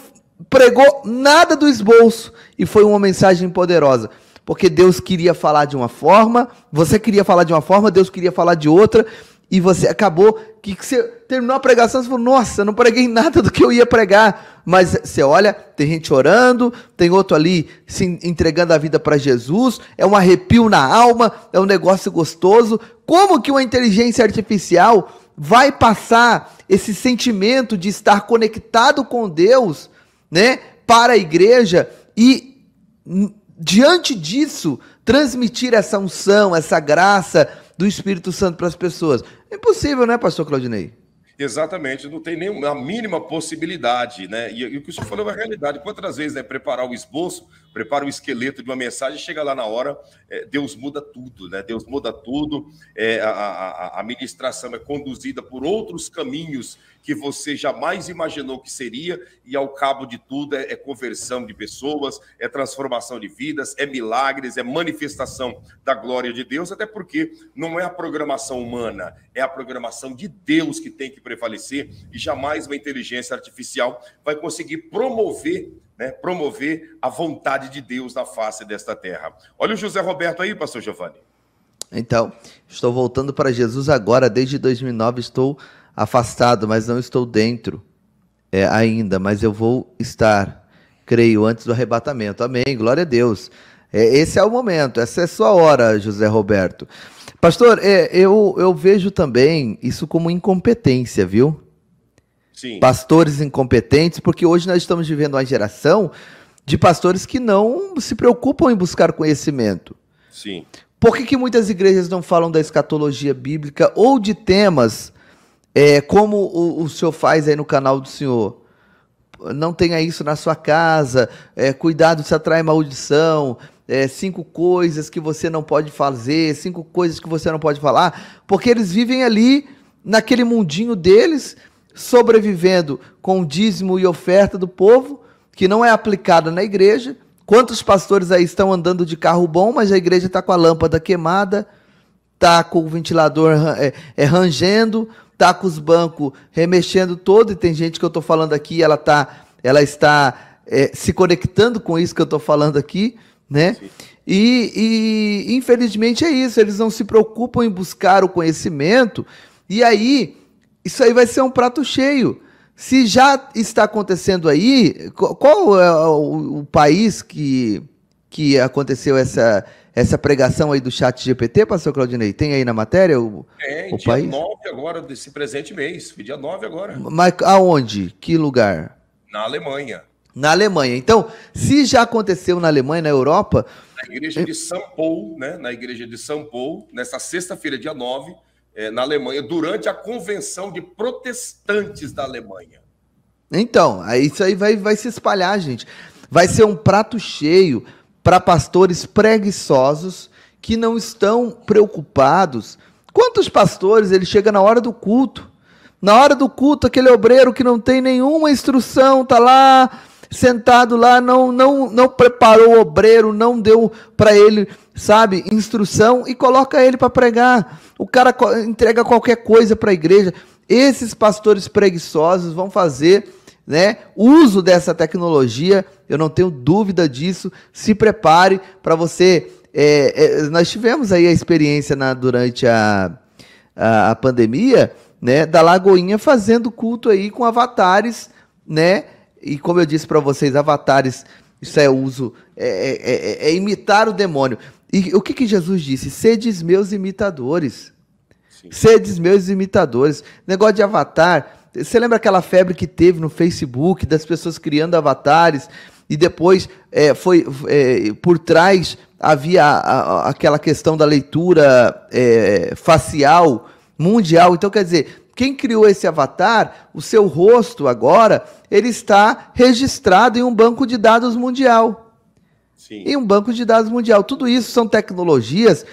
pregou nada do esboço e foi uma mensagem poderosa. Porque Deus queria falar de uma forma, você queria falar de uma forma, Deus queria falar de outra, e você acabou que, que você terminou a pregação e falou: Nossa, não preguei nada do que eu ia pregar. Mas você olha, tem gente orando, tem outro ali se entregando a vida para Jesus, é um arrepio na alma, é um negócio gostoso. Como que uma inteligência artificial vai passar esse sentimento de estar conectado com Deus, né, para a igreja e hum, diante disso transmitir essa unção, essa graça? do Espírito Santo para as pessoas. É impossível, né, pastor Claudinei? Exatamente, não tem nenhuma mínima possibilidade, né? E, e o que o senhor falou é uma realidade. Quantas vezes, né, preparar o esboço, prepara o esqueleto de uma mensagem, chega lá na hora, é, Deus muda tudo, né? Deus muda tudo, é, a, a, a ministração é conduzida por outros caminhos que você jamais imaginou que seria, e ao cabo de tudo é, é conversão de pessoas, é transformação de vidas, é milagres, é manifestação da glória de Deus, até porque não é a programação humana, é a programação de Deus que tem que prevalecer, e jamais uma inteligência artificial vai conseguir promover né, promover a vontade de Deus na face desta terra. Olha o José Roberto aí, pastor Giovanni. Então, estou voltando para Jesus agora, desde 2009 estou afastado, mas não estou dentro é, ainda, mas eu vou estar, creio, antes do arrebatamento. Amém, glória a Deus. É, esse é o momento, essa é a sua hora, José Roberto. Pastor, é, eu, eu vejo também isso como incompetência, viu? Sim. pastores incompetentes, porque hoje nós estamos vivendo uma geração de pastores que não se preocupam em buscar conhecimento. Sim. Por que, que muitas igrejas não falam da escatologia bíblica ou de temas é, como o, o senhor faz aí no canal do senhor? Não tenha isso na sua casa, é, cuidado se atrai maldição, é, cinco coisas que você não pode fazer, cinco coisas que você não pode falar, porque eles vivem ali naquele mundinho deles sobrevivendo com o dízimo e oferta do povo, que não é aplicada na igreja. Quantos pastores aí estão andando de carro bom, mas a igreja está com a lâmpada queimada, está com o ventilador é, é, rangendo, está com os bancos remexendo todo, e tem gente que eu estou falando aqui, ela, tá, ela está é, se conectando com isso que eu estou falando aqui, né? E, e infelizmente é isso, eles não se preocupam em buscar o conhecimento, e aí isso aí vai ser um prato cheio. Se já está acontecendo aí, qual é o, país que, que aconteceu essa, essa pregação aí do chat GPT, pastor Claudinei? Tem aí na matéria o, é, o dia país? 9 agora, desse presente mês, dia 9 agora. Mas aonde? Que lugar? Na Alemanha. Na Alemanha. Então, se já aconteceu na Alemanha, na Europa... Na igreja de São Paulo, né? Na igreja de São Paulo, nessa sexta-feira, dia 9, é, na Alemanha durante a convenção de protestantes da Alemanha. Então, isso aí vai, vai se espalhar, gente. Vai ser um prato cheio para pastores preguiçosos que não estão preocupados. Quantos pastores ele chega na hora do culto? Na hora do culto, aquele obreiro que não tem nenhuma instrução, tá lá sentado lá, não não não preparou o obreiro, não deu para ele sabe, instrução e coloca ele para pregar. O cara entrega qualquer coisa para a igreja. Esses pastores preguiçosos vão fazer, né, uso dessa tecnologia. Eu não tenho dúvida disso. Se prepare para você. É, é, nós tivemos aí a experiência na, durante a, a, a pandemia, né, da Lagoinha fazendo culto aí com avatares, né? E como eu disse para vocês, avatares isso é uso, é, é, é, é imitar o demônio. E o que, que Jesus disse? Sedes meus imitadores. Sim. Sedes meus imitadores. Negócio de avatar. Você lembra aquela febre que teve no Facebook das pessoas criando avatares e depois é, foi é, por trás havia a, a, aquela questão da leitura é, facial mundial. Então quer dizer, quem criou esse avatar, o seu rosto agora, ele está registrado em um banco de dados mundial. Sim. e um banco de dados mundial. Tudo isso são tecnologias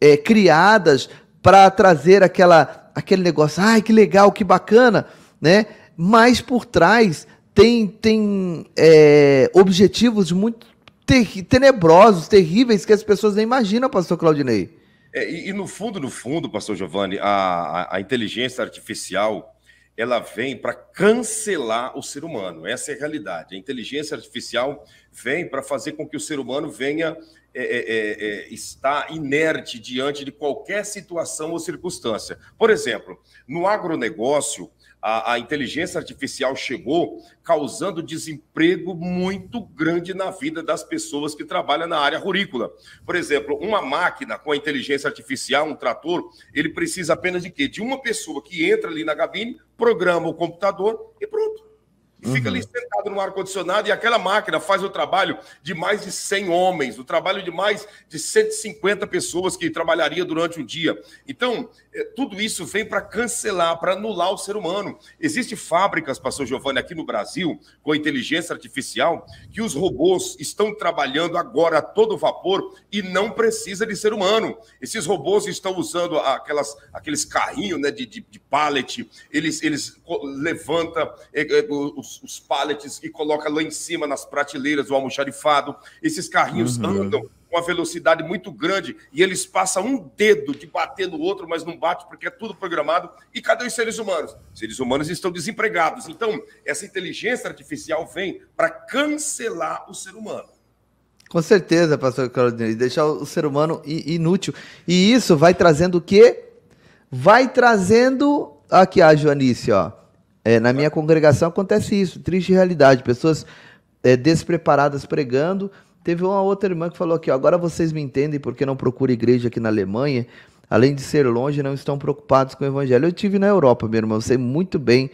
é, criadas para trazer aquela, aquele negócio, ai que legal, que bacana, né? Mas por trás tem, tem é, objetivos muito ter, tenebrosos, terríveis, que as pessoas nem imaginam, pastor Claudinei. É, e, e, no fundo, no fundo, pastor Giovanni, a, a, a inteligência artificial ela vem para cancelar o ser humano. Essa é a realidade. A inteligência artificial vem para fazer com que o ser humano venha é, é, é, é, estar inerte diante de qualquer situação ou circunstância. Por exemplo, no agronegócio, a, a, inteligência artificial chegou causando desemprego muito grande na vida das pessoas que trabalham na área rurícola. Por exemplo, uma máquina com a inteligência artificial, um trator, ele precisa apenas de quê? De uma pessoa que entra ali na cabine, programa o computador e pronto e uhum. fica ali uhum. sentado no ar-condicionado e aquela máquina faz o trabalho de mais de 100 homens, o trabalho de mais de 150 pessoas que trabalharia durante um dia. Então, eh, tudo isso vem para cancelar, para anular o ser humano. Existem fábricas, pastor Giovanni, aqui no Brasil, com inteligência artificial, que os robôs estão trabalhando agora a todo vapor e não precisa de ser humano. Esses robôs estão usando aquelas, aqueles carrinhos né, de, de, de pallet, eles, eles levantam... É, eh, é, eh, os os, os pallets e coloca lá em cima nas prateleiras o almoxarifado. Esses carrinhos uhum. andam com uma velocidade muito grande e eles passam um dedo de bater no outro, mas não bate porque é tudo programado. E cadê os seres humanos? Os seres humanos estão desempregados. Então, essa inteligência artificial vem para cancelar o ser humano. Com certeza, pastor Claudinei, deixar o ser humano inútil. E isso vai trazendo o quê? Vai trazendo aqui a Joanice, ó. É, na minha congregação acontece isso, triste realidade. Pessoas é, despreparadas pregando. Teve uma outra irmã que falou aqui, ó, agora vocês me entendem porque não procura igreja aqui na Alemanha. Além de ser longe, não estão preocupados com o evangelho. Eu tive na Europa, meu irmão, sei muito bem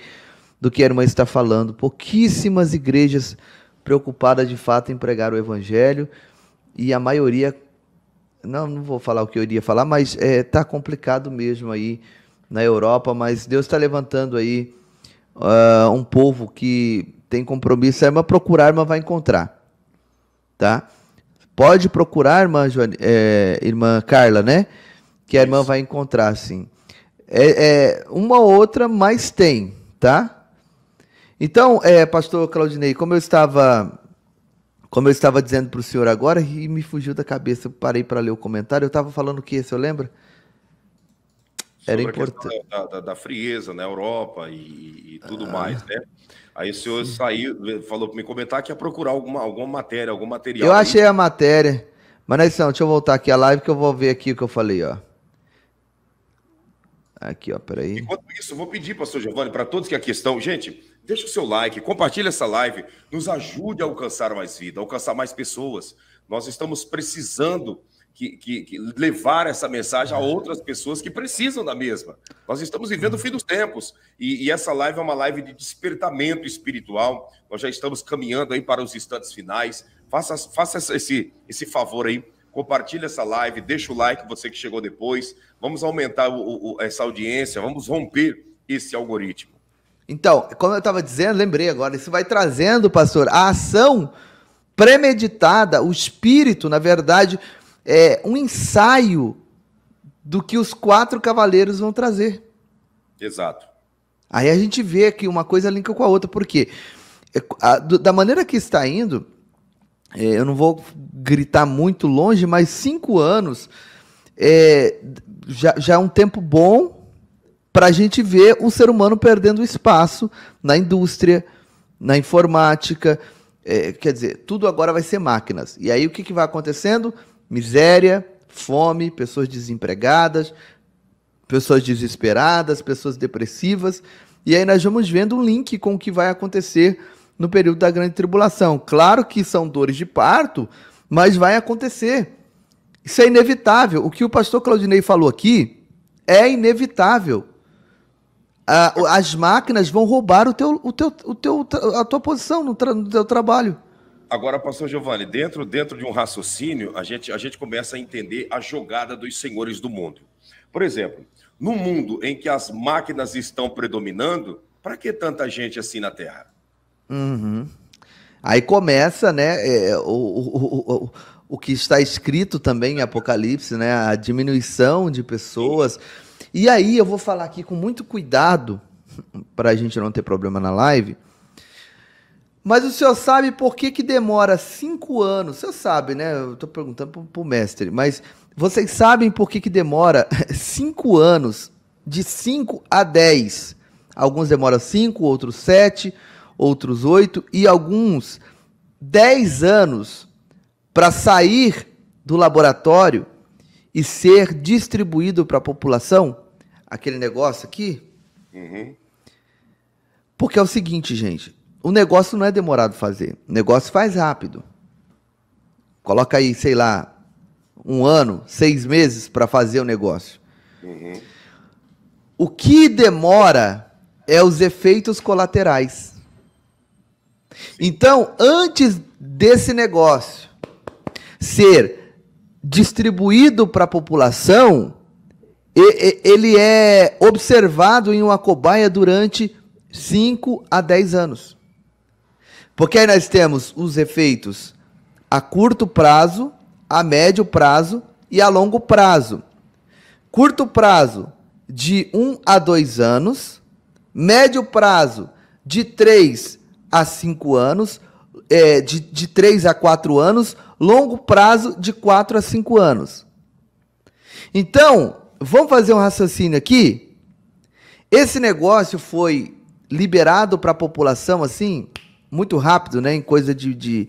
do que a irmã está falando. Pouquíssimas igrejas preocupadas de fato em pregar o evangelho e a maioria não, não vou falar o que eu iria falar, mas está é, tá complicado mesmo aí na Europa, mas Deus está levantando aí uh, um povo que tem compromisso, a irmã procurar, a irmã vai encontrar. Tá? Pode procurar, irmã, Joane, é, irmã Carla, né? Que a irmã vai encontrar, sim. É, é, uma outra, mas tem, tá? Então, é, pastor Claudinei, como eu estava como eu estava dizendo para o senhor agora, e me fugiu da cabeça, parei para ler o comentário, eu estava falando o que, senhor eu lembra? Era importante. Da, da, da, frieza na Europa e, e tudo ah. mais, né? Aí o senhor Sim. saiu, falou para me comentar que ia procurar alguma, alguma matéria, algum material. Eu aí. achei a matéria. Mas, Nelson, né, deixa eu voltar aqui a live que eu vou ver aqui o que eu falei, ó. Aqui, ó, peraí. Enquanto isso, vou pedir, para pastor Giovanni, para todos que aqui estão, gente, deixa o seu like, compartilha essa live, nos ajude a alcançar mais vida, a alcançar mais pessoas. Nós estamos precisando que, que, que, levar essa mensagem a outras pessoas que precisam da mesma. Nós estamos vivendo o fim dos tempos e, e, essa live é uma live de despertamento espiritual. Nós já estamos caminhando aí para os instantes finais. Faça, faça esse, esse favor aí, compartilhe essa live, deixa o like, você que chegou depois. Vamos aumentar o, o, essa audiência, vamos romper esse algoritmo. Então, como eu estava dizendo, lembrei agora, isso vai trazendo, pastor, a ação premeditada, o espírito, na verdade, é, um ensaio do que os quatro cavaleiros vão trazer. Exato. Aí a gente vê que uma coisa linka com a outra, porque é, a, da maneira que está indo, é, eu não vou gritar muito longe, mas cinco anos é, já, já é um tempo bom para a gente ver o ser humano perdendo espaço na indústria, na informática. É, quer dizer, tudo agora vai ser máquinas. E aí o que, que vai acontecendo? miséria, fome, pessoas desempregadas, pessoas desesperadas, pessoas depressivas. E aí nós vamos vendo um link com o que vai acontecer no período da grande tribulação. Claro que são dores de parto, mas vai acontecer. Isso é inevitável. O que o pastor Claudinei falou aqui é inevitável. as máquinas vão roubar o teu, o teu, o teu, a tua posição no, no teu trabalho. Agora, pastor Giovanni, dentro, dentro de um raciocínio, a gente, a gente começa a entender a jogada dos senhores do mundo. Por exemplo, no mundo em que as máquinas estão predominando, para que tanta gente assim na Terra? Uhum. Aí começa, né, é, o, o, o, o, que está escrito também em Apocalipse, né, a diminuição de pessoas. E aí eu vou falar aqui com muito cuidado, para a gente não ter problema na live, mas o senhor sabe por que, que demora cinco anos? O senhor sabe, né? Eu estou perguntando pro, o mestre, mas vocês sabem por que, que demora cinco anos, de 5 a 10? Alguns demoram 5, outros 7, outros 8 e alguns 10 anos para sair do laboratório e ser distribuído para a população? Aquele negócio aqui? Uhum. Porque é o seguinte, gente o negócio não é demorado fazer. O negócio faz rápido. Coloca aí, sei lá, um ano, seis meses para fazer o negócio. Uhum. O que demora é os efeitos colaterais. Então, antes desse negócio ser distribuído para a população, ele é observado em uma cobaia durante 5 a 10 anos. Porque aí nós temos os efeitos a curto prazo, a médio prazo e a longo prazo. Curto prazo de 1 um a 2 anos, médio prazo de 3 a 5 anos, é, de, de a 4 anos, longo prazo de 4 a 5 anos. Então, vamos fazer um raciocínio aqui? Esse negócio foi liberado para a população assim muito rápido, né? Em coisa de, de,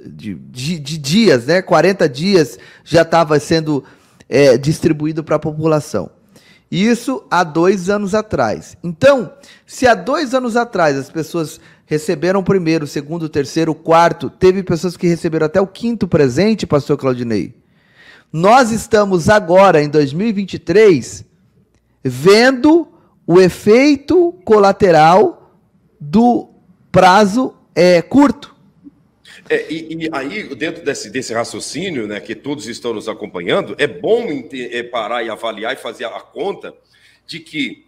de, de, de dias, né? 40 dias já estava sendo é, distribuído para a população. Isso há dois anos atrás. Então, se há dois anos atrás as pessoas receberam o primeiro, o segundo, o terceiro, o quarto, teve pessoas que receberam até o quinto presente, pastor Claudinei. Nós estamos agora, em 2023, vendo o efeito colateral do prazo é, curto. É, e, e, aí, dentro desse, desse, raciocínio, né, que todos estão nos acompanhando, é bom é, parar e avaliar e fazer a conta de que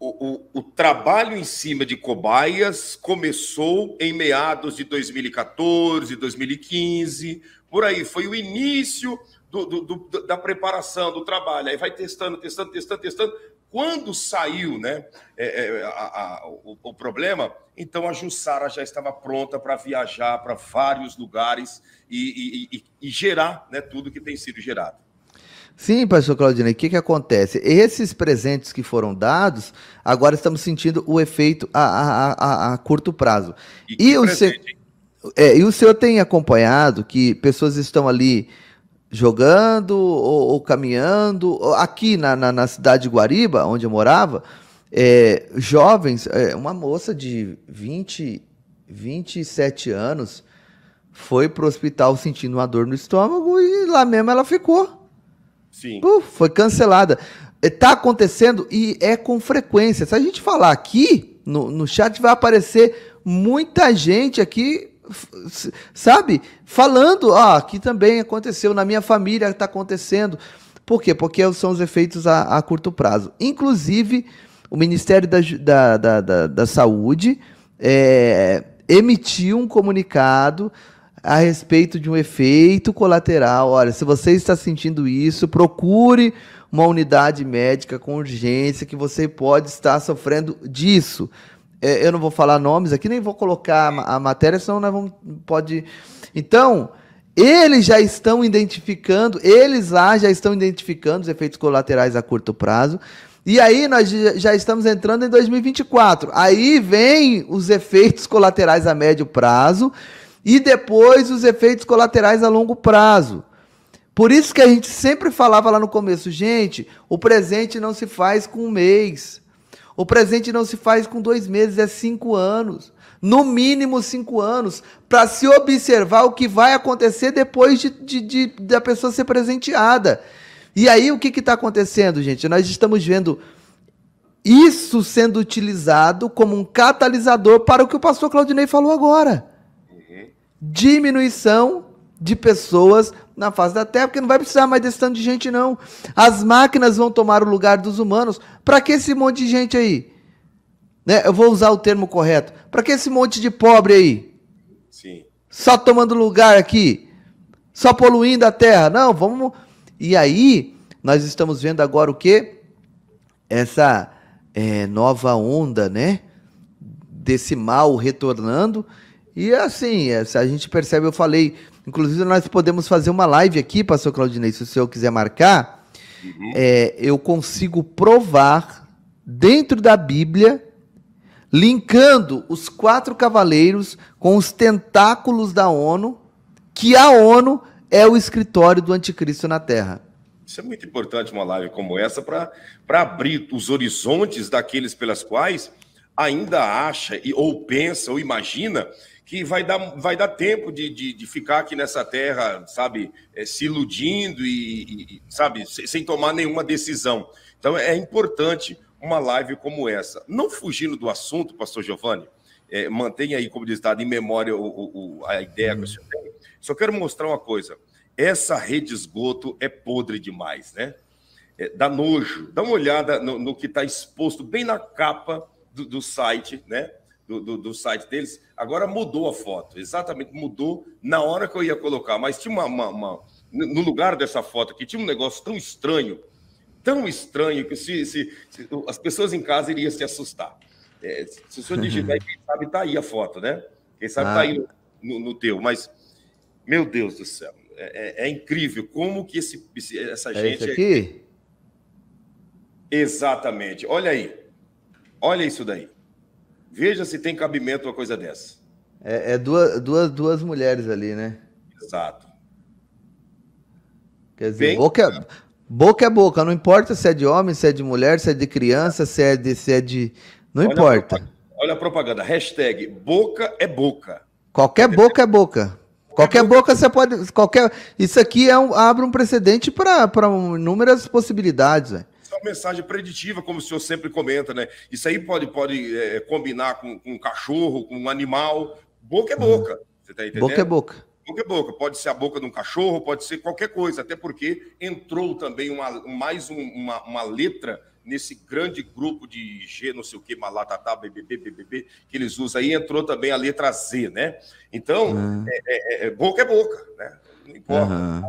o, o, o, trabalho em cima de cobaias começou em meados de 2014, 2015, por aí. Foi o início do, do, do, da preparação, do trabalho. Aí vai testando, testando, testando, testando. Quando saiu né, é, é, a, a, o, o, problema, então a Jussara já estava pronta para viajar para vários lugares e, e, e, e, gerar né, tudo que tem sido gerado. Sim, pastor Claudinei, o que, que acontece? Esses presentes que foram dados, agora estamos sentindo o efeito a, a, a curto prazo. E, e o, se... é, e o senhor tem acompanhado que pessoas estão ali jogando ou, ou caminhando. Aqui na, na, na, cidade de Guariba, onde eu morava, é, jovens, é, uma moça de 20, 27 anos foi pro hospital sentindo uma dor no estômago e lá mesmo ela ficou. Sim. foi cancelada. Está é, acontecendo e é com frequência. Se a gente falar aqui no, no chat, vai aparecer muita gente aqui sabe? Falando, ah, aqui também aconteceu, na minha família está acontecendo. Por quê? Porque são os efeitos a, a curto prazo. Inclusive, o Ministério da, da, da, da, da Saúde é, emitiu um comunicado a respeito de um efeito colateral. Olha, se você está sentindo isso, procure uma unidade médica com urgência que você pode estar sofrendo disso. É, eu não vou falar nomes aqui, nem vou colocar a, a matéria, senão nós vamos. Pode. Então, eles já estão identificando, eles lá já estão identificando os efeitos colaterais a curto prazo. E aí nós já estamos entrando em 2024. Aí vem os efeitos colaterais a médio prazo e depois os efeitos colaterais a longo prazo. Por isso que a gente sempre falava lá no começo, gente, o presente não se faz com um mês. O presente não se faz com dois meses, é cinco anos. No mínimo cinco anos, para se observar o que vai acontecer depois de, de, de, da pessoa ser presenteada. E aí, o que está acontecendo, gente? Nós estamos vendo isso sendo utilizado como um catalisador para o que o pastor Claudinei falou agora: uhum. diminuição de pessoas na face da Terra, porque não vai precisar mais desse tanto de gente, não. As máquinas vão tomar o lugar dos humanos. Para que esse monte de gente aí? Né? Eu vou usar o termo correto. Para que esse monte de pobre aí? Sim. Só tomando lugar aqui? Só poluindo a Terra? Não, vamos. E aí, nós estamos vendo agora o quê? Essa é, nova onda, né? Desse mal retornando. E assim, é, a gente percebe, eu falei Inclusive, nós podemos fazer uma live aqui, pastor Claudinei, se o senhor quiser marcar. Uhum. É, eu consigo provar dentro da Bíblia, linkando os quatro cavaleiros com os tentáculos da ONU, que a ONU é o escritório do anticristo na Terra. Isso é muito importante uma live como essa para abrir os horizontes daqueles pelas quais ainda acha ou pensa ou imagina que vai dar, vai dar tempo de, de, de ficar aqui nessa terra, sabe, é, se iludindo e, e sabe, sem, tomar nenhuma decisão. Então é importante uma live como essa. Não fugindo do assunto, pastor Giovanni, é, mantenha aí, como diz, em memória o, o, o, a ideia que o senhor tem. Só quero mostrar uma coisa. Essa rede esgoto é podre demais, né? É, dá nojo. Dá uma olhada no, no que está exposto bem na capa do, do, site, né? do, do, do, site deles, agora mudou a foto, exatamente mudou na hora que eu ia colocar, mas tinha uma, uma, uma no lugar dessa foto aqui, tinha um negócio tão estranho, tão estranho, que se, se, se as pessoas em casa iriam se assustar. É, se o senhor digitar, uhum. quem sabe tá aí a foto, né? Quem sabe tá ah. tá aí no, no, teu, mas, meu Deus do céu, é, é, é incrível como que esse, essa é gente... É aqui? Exatamente, olha aí, olha isso daí. Veja se tem cabimento uma coisa dessa. É, é duas, duas, duas mulheres ali, né? Exato. Quer dizer, Bem, boca, é, boca é boca, não importa se é de homem, se é de mulher, se é de criança, se é de. Se é de... Não olha importa. A olha a propaganda, hashtag boca é boca. Qualquer boca é boca. Qualquer boca você pode. Qualquer, isso aqui é um, abre um precedente para inúmeras possibilidades. velho. Isso é uma mensagem preditiva, como o senhor sempre comenta, né? Isso aí pode, pode é, combinar com, com um cachorro, com um animal. Boca é uhum. boca. Uhum. Você tá entendendo? Boca é boca boca é boca. Pode ser a boca de um cachorro, pode ser qualquer coisa, até porque entrou também uma, mais um, uma, uma, letra nesse grande grupo de G, não sei o que, malatatá, BBB, BBB, que eles usam aí, entrou também a letra Z, né? Então, uhum. é, é, é, boca é boca, né? Não importa. Uhum.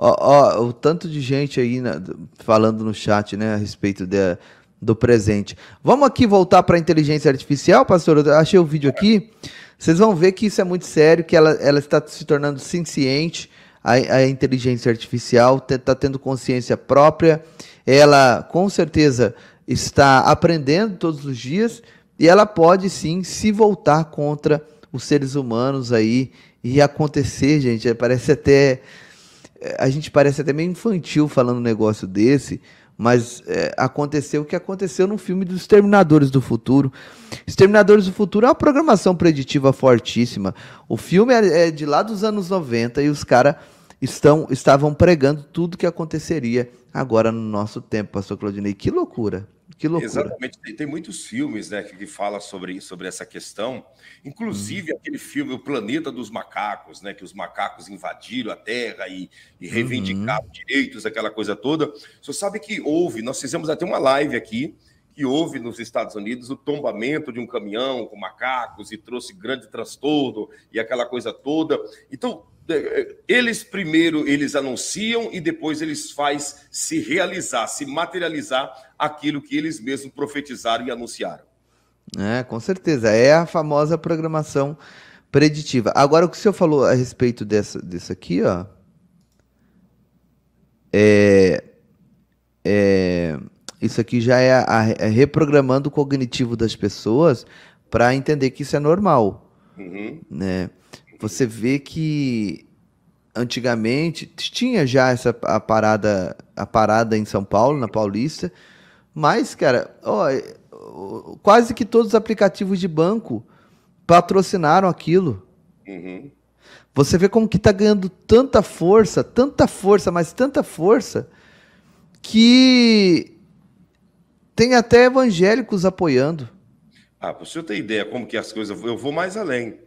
Ó, ó, o tanto de gente aí na, falando no chat, né, a respeito de, do presente. Vamos aqui voltar para a inteligência artificial, pastor? Eu achei o vídeo aqui. Vocês vão ver que isso é muito sério, que ela, ela está se tornando ciente a, a, inteligência artificial está tendo consciência própria, ela com certeza está aprendendo todos os dias e ela pode sim se voltar contra os seres humanos aí e acontecer, gente, parece até a gente parece até meio infantil falando um negócio desse, mas é, aconteceu o que aconteceu no filme dos Exterminadores do Futuro. Exterminadores do Futuro é uma programação preditiva fortíssima. O filme é, é de lá dos anos 90 e os caras estão, estavam pregando tudo que aconteceria agora no nosso tempo, pastor Claudinei. Que loucura! Que loucura. Exatamente, tem, tem muitos filmes né, que, que falam sobre, sobre essa questão, inclusive uhum. aquele filme O Planeta dos Macacos, né, que os macacos invadiram a Terra e, e uhum. reivindicaram direitos, aquela coisa toda. Você sabe que houve, nós fizemos até uma live aqui, que houve nos Estados Unidos o tombamento de um caminhão com macacos e trouxe grande transtorno e aquela coisa toda. Então, eh, eles primeiro eles anunciam e depois eles faz se realizar, se materializar aquilo que eles mesmos profetizaram e anunciaram. É, com certeza. É a famosa programação preditiva. Agora, o que o senhor falou a respeito dessa, disso aqui, ó. É, é, isso aqui já é, a, é reprogramando o cognitivo das pessoas para entender que isso é normal. Uhum. Né? você vê que antigamente tinha já essa a parada a parada em São Paulo, na Paulista, mas cara, ó, quase que todos os aplicativos de banco patrocinaram aquilo. Uhum. Você vê como que tá ganhando tanta força, tanta força, mas tanta força que tem até evangélicos apoiando. Ah, você ter ideia como que as coisas, eu vou mais além.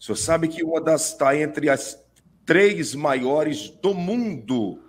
O senhor sabe que uma das está entre as três maiores do mundo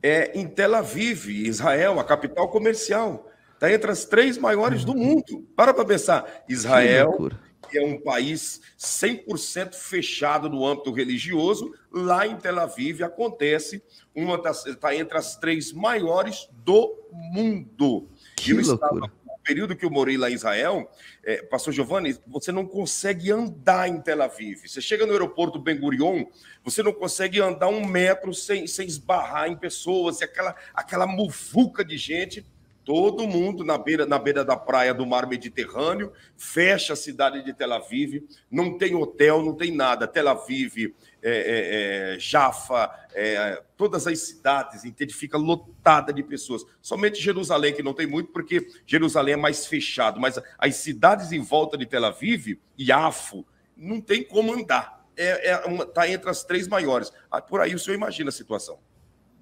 é em Tel Aviv, Israel, a capital comercial. Está entre as três maiores do mundo. Para para pensar. Israel, que é um país 100% fechado no âmbito religioso, lá em Tel Aviv acontece uma está entre as três maiores do mundo. Que Eu loucura. estava período que eu morei lá em Israel, é, pastor Giovanni, você não consegue andar em Tel Aviv. Você chega no aeroporto Ben Gurion, você não consegue andar um metro sem, sem esbarrar em pessoas, e aquela, aquela muvuca de gente. Todo mundo na beira, na beira da praia do mar Mediterrâneo, fecha a cidade de Tel Aviv, não tem hotel, não tem nada. Tel Aviv, é, é, é, Jaffa, é, todas as cidades, entende? Fica lotada de pessoas. Somente Jerusalém, que não tem muito, porque Jerusalém é mais fechado. Mas as cidades em volta de Tel Aviv, Iafo, não tem como andar. Está é, é entre as três maiores. Ah, por aí o senhor imagina a situação.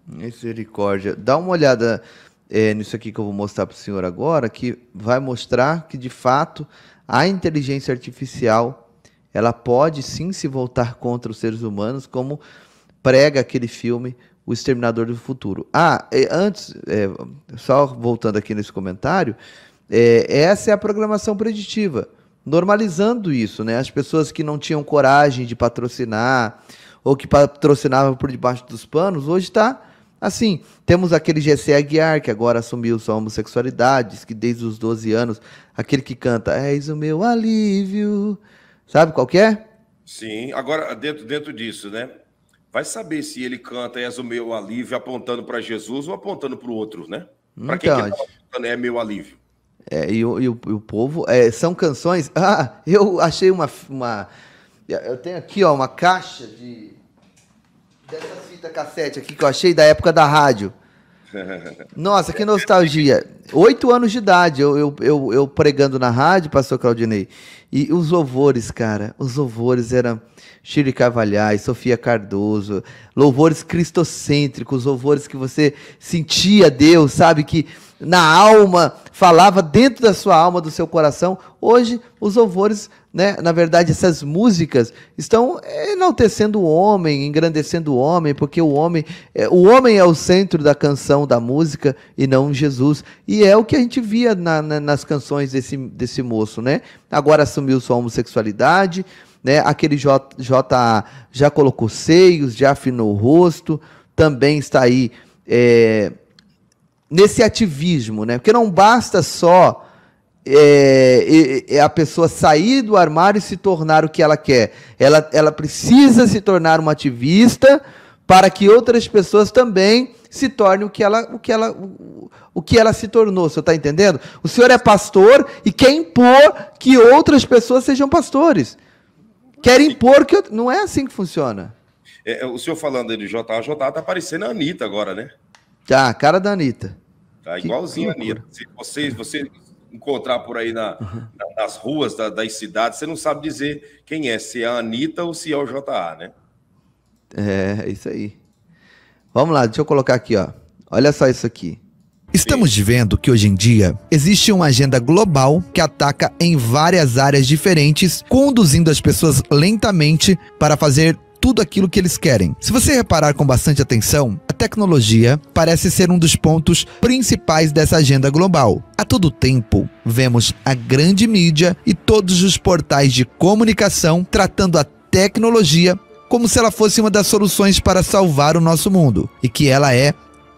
Misericórdia. Dá uma olhada é, nisso aqui que eu vou mostrar para o senhor agora, que vai mostrar que de fato a inteligência artificial ela pode sim se voltar contra os seres humanos, como prega aquele filme O Exterminador do Futuro. Ah, antes, é, só voltando aqui nesse comentário, é, essa é a programação preditiva, normalizando isso, né? As pessoas que não tinham coragem de patrocinar ou que patrocinavam por debaixo dos panos, hoje está Assim, temos aquele GC Aguiar, que agora assumiu sua homossexualidade, que desde os 12 anos, aquele que canta És o meu alívio. Sabe qual que é? Sim, agora dentro, dentro disso, né? Vai saber se ele canta És o meu alívio apontando para Jesus ou apontando para o outro, né? Para quem então, que tá é meu alívio. É, e, o, e, o, e o povo. É, são canções. Ah, eu achei uma, uma. Eu tenho aqui, ó, uma caixa de. dessas fita cassete aqui que eu achei da época da rádio. Nossa, que nostalgia. Oito anos de idade, eu, eu, eu, eu, pregando na rádio, pastor Claudinei. E os louvores, cara, os louvores eram Shirley Carvalhais, Sofia Cardoso, louvores cristocêntricos, louvores que você sentia Deus, sabe? Que na alma, falava dentro da sua alma, do seu coração. Hoje, os louvores, né, na verdade, essas músicas estão enaltecendo o homem, engrandecendo o homem, porque o homem, é, o homem é o centro da canção, da música, e não Jesus. E é o que a gente via na, na, nas canções desse, desse moço, né? Agora assumiu sua homossexualidade, né? Aquele J, J já colocou seios, já afinou o rosto, também está aí. É, nesse ativismo, né? Porque não basta só é, é, é a pessoa sair do armário e se tornar o que ela quer. Ela, ela precisa se tornar uma ativista para que outras pessoas também se tornem o que ela, o que ela, o, o que ela se tornou. Você está entendendo? O senhor é pastor e quer impor que outras pessoas sejam pastores. Quer impor que. Não é assim que funciona. É, é, o senhor falando de JJ, está parecendo a Anitta agora, né? Tá, a cara da Anitta. Tá que igualzinho a Anitta. Se vocês, você encontrar por aí na, uhum. nas ruas da, das cidades, você não sabe dizer quem é, se é a Anitta ou se é o JA, né? É, é isso aí. Vamos lá, deixa eu colocar aqui, ó. Olha só isso aqui. Estamos vendo que hoje em dia existe uma agenda global que ataca em várias áreas diferentes, conduzindo as pessoas lentamente para fazer tudo aquilo que eles querem. Se você reparar com bastante atenção, a tecnologia parece ser um dos pontos principais dessa agenda global. A todo tempo, vemos a grande mídia e todos os portais de comunicação tratando a tecnologia como se ela fosse uma das soluções para salvar o nosso mundo e que ela é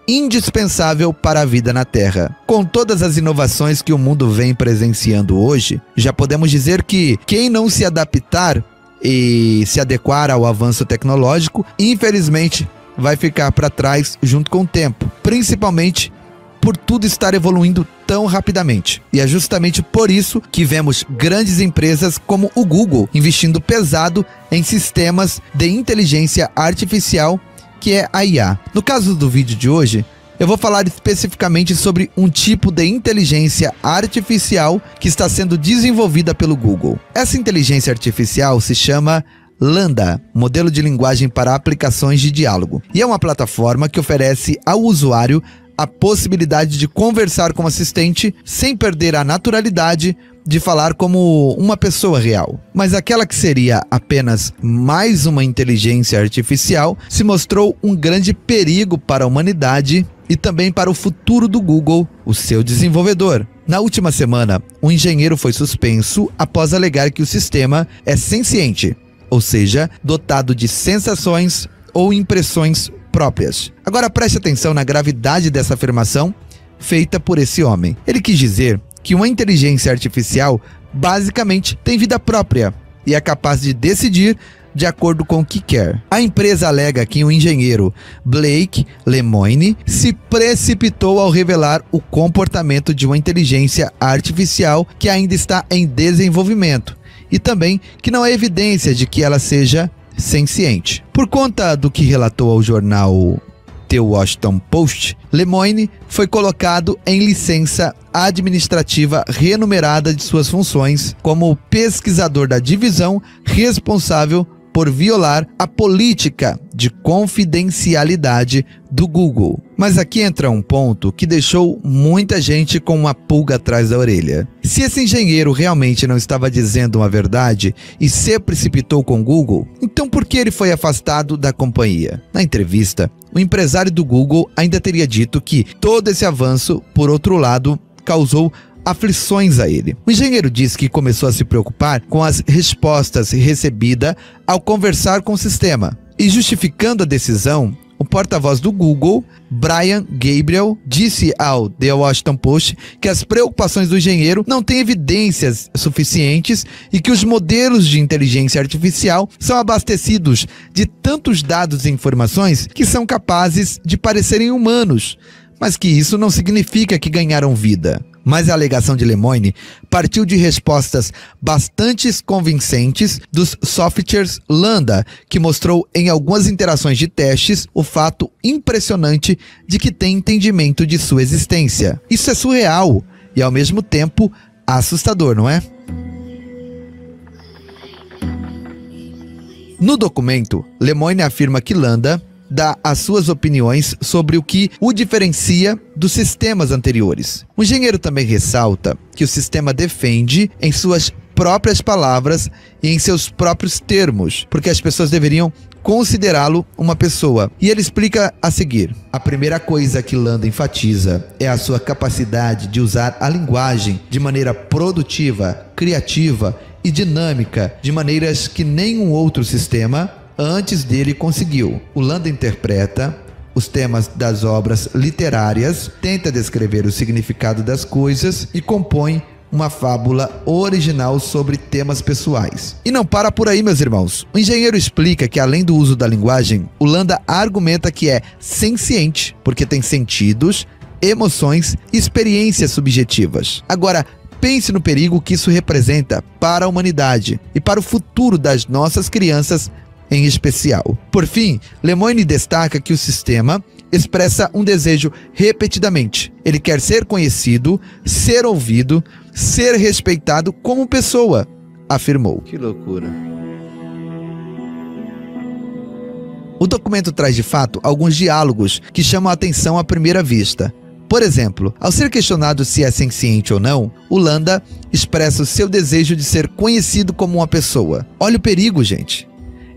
indispensável para a vida na Terra. Com todas as inovações que o mundo vem presenciando hoje, já podemos dizer que quem não se adaptar e se adequar ao avanço tecnológico, infelizmente vai ficar para trás junto com o tempo, principalmente por tudo estar evoluindo tão rapidamente. E é justamente por isso que vemos grandes empresas como o Google investindo pesado em sistemas de inteligência artificial, que é a IA. No caso do vídeo de hoje, eu vou falar especificamente sobre um tipo de inteligência artificial que está sendo desenvolvida pelo Google. Essa inteligência artificial se chama Lambda, modelo de linguagem para aplicações de diálogo, e é uma plataforma que oferece ao usuário a possibilidade de conversar com o assistente sem perder a naturalidade de falar como uma pessoa real. Mas aquela que seria apenas mais uma inteligência artificial se mostrou um grande perigo para a humanidade e também para o futuro do Google, o seu desenvolvedor. Na última semana, um engenheiro foi suspenso após alegar que o sistema é senciente, ou seja, dotado de sensações ou impressões próprias. Agora preste atenção na gravidade dessa afirmação feita por esse homem. Ele quis dizer que uma inteligência artificial basicamente tem vida própria e é capaz de decidir de acordo com o que quer. A empresa alega que o engenheiro Blake Lemoine se precipitou ao revelar o comportamento de uma inteligência artificial que ainda está em desenvolvimento e também que não há evidência de que ela seja senciente. Por conta do que relatou ao jornal The Washington Post, Lemoine foi colocado em licença administrativa renumerada de suas funções como pesquisador da divisão responsável por violar a política de confidencialidade do Google. Mas aqui entra um ponto que deixou muita gente com uma pulga atrás da orelha. Se esse engenheiro realmente não estava dizendo uma verdade e se precipitou com o Google, então por que ele foi afastado da companhia? Na entrevista, o empresário do Google ainda teria dito que todo esse avanço, por outro lado, causou aflições a ele. O engenheiro disse que começou a se preocupar com as respostas recebidas ao conversar com o sistema. E justificando a decisão, o porta-voz do Google, Brian Gabriel, disse ao The Washington Post que as preocupações do engenheiro não têm evidências suficientes e que os modelos de inteligência artificial são abastecidos de tantos dados e informações que são capazes de parecerem humanos, mas que isso não significa que ganharam vida mas a alegação de Lemoyne partiu de respostas bastante convincentes dos softwares Lambda, que mostrou em algumas interações de testes o fato impressionante de que tem entendimento de sua existência. Isso é surreal e, ao mesmo tempo, assustador, não é? No documento, Lemoyne afirma que Lambda dá as suas opiniões sobre o que o diferencia dos sistemas anteriores. O engenheiro também ressalta que o sistema defende, em suas próprias palavras e em seus próprios termos, porque as pessoas deveriam considerá-lo uma pessoa. E ele explica a seguir: A primeira coisa que Landa enfatiza é a sua capacidade de usar a linguagem de maneira produtiva, criativa e dinâmica, de maneiras que nenhum outro sistema antes dele conseguiu. O Landa interpreta os temas das obras literárias, tenta descrever o significado das coisas e compõe uma fábula original sobre temas pessoais. E não para por aí, meus irmãos. O engenheiro explica que, além do uso da linguagem, o Landa argumenta que é senciente, porque tem sentidos, emoções e experiências subjetivas. Agora, pense no perigo que isso representa para a humanidade e para o futuro das nossas crianças em especial. Por fim, Lemoyne destaca que o sistema expressa um desejo repetidamente. Ele quer ser conhecido, ser ouvido, ser respeitado como pessoa, afirmou. Que loucura. O documento traz de fato alguns diálogos que chamam a atenção à primeira vista. Por exemplo, ao ser questionado se é senciente ou não, o Landa expressa o seu desejo de ser conhecido como uma pessoa. Olha o perigo, gente.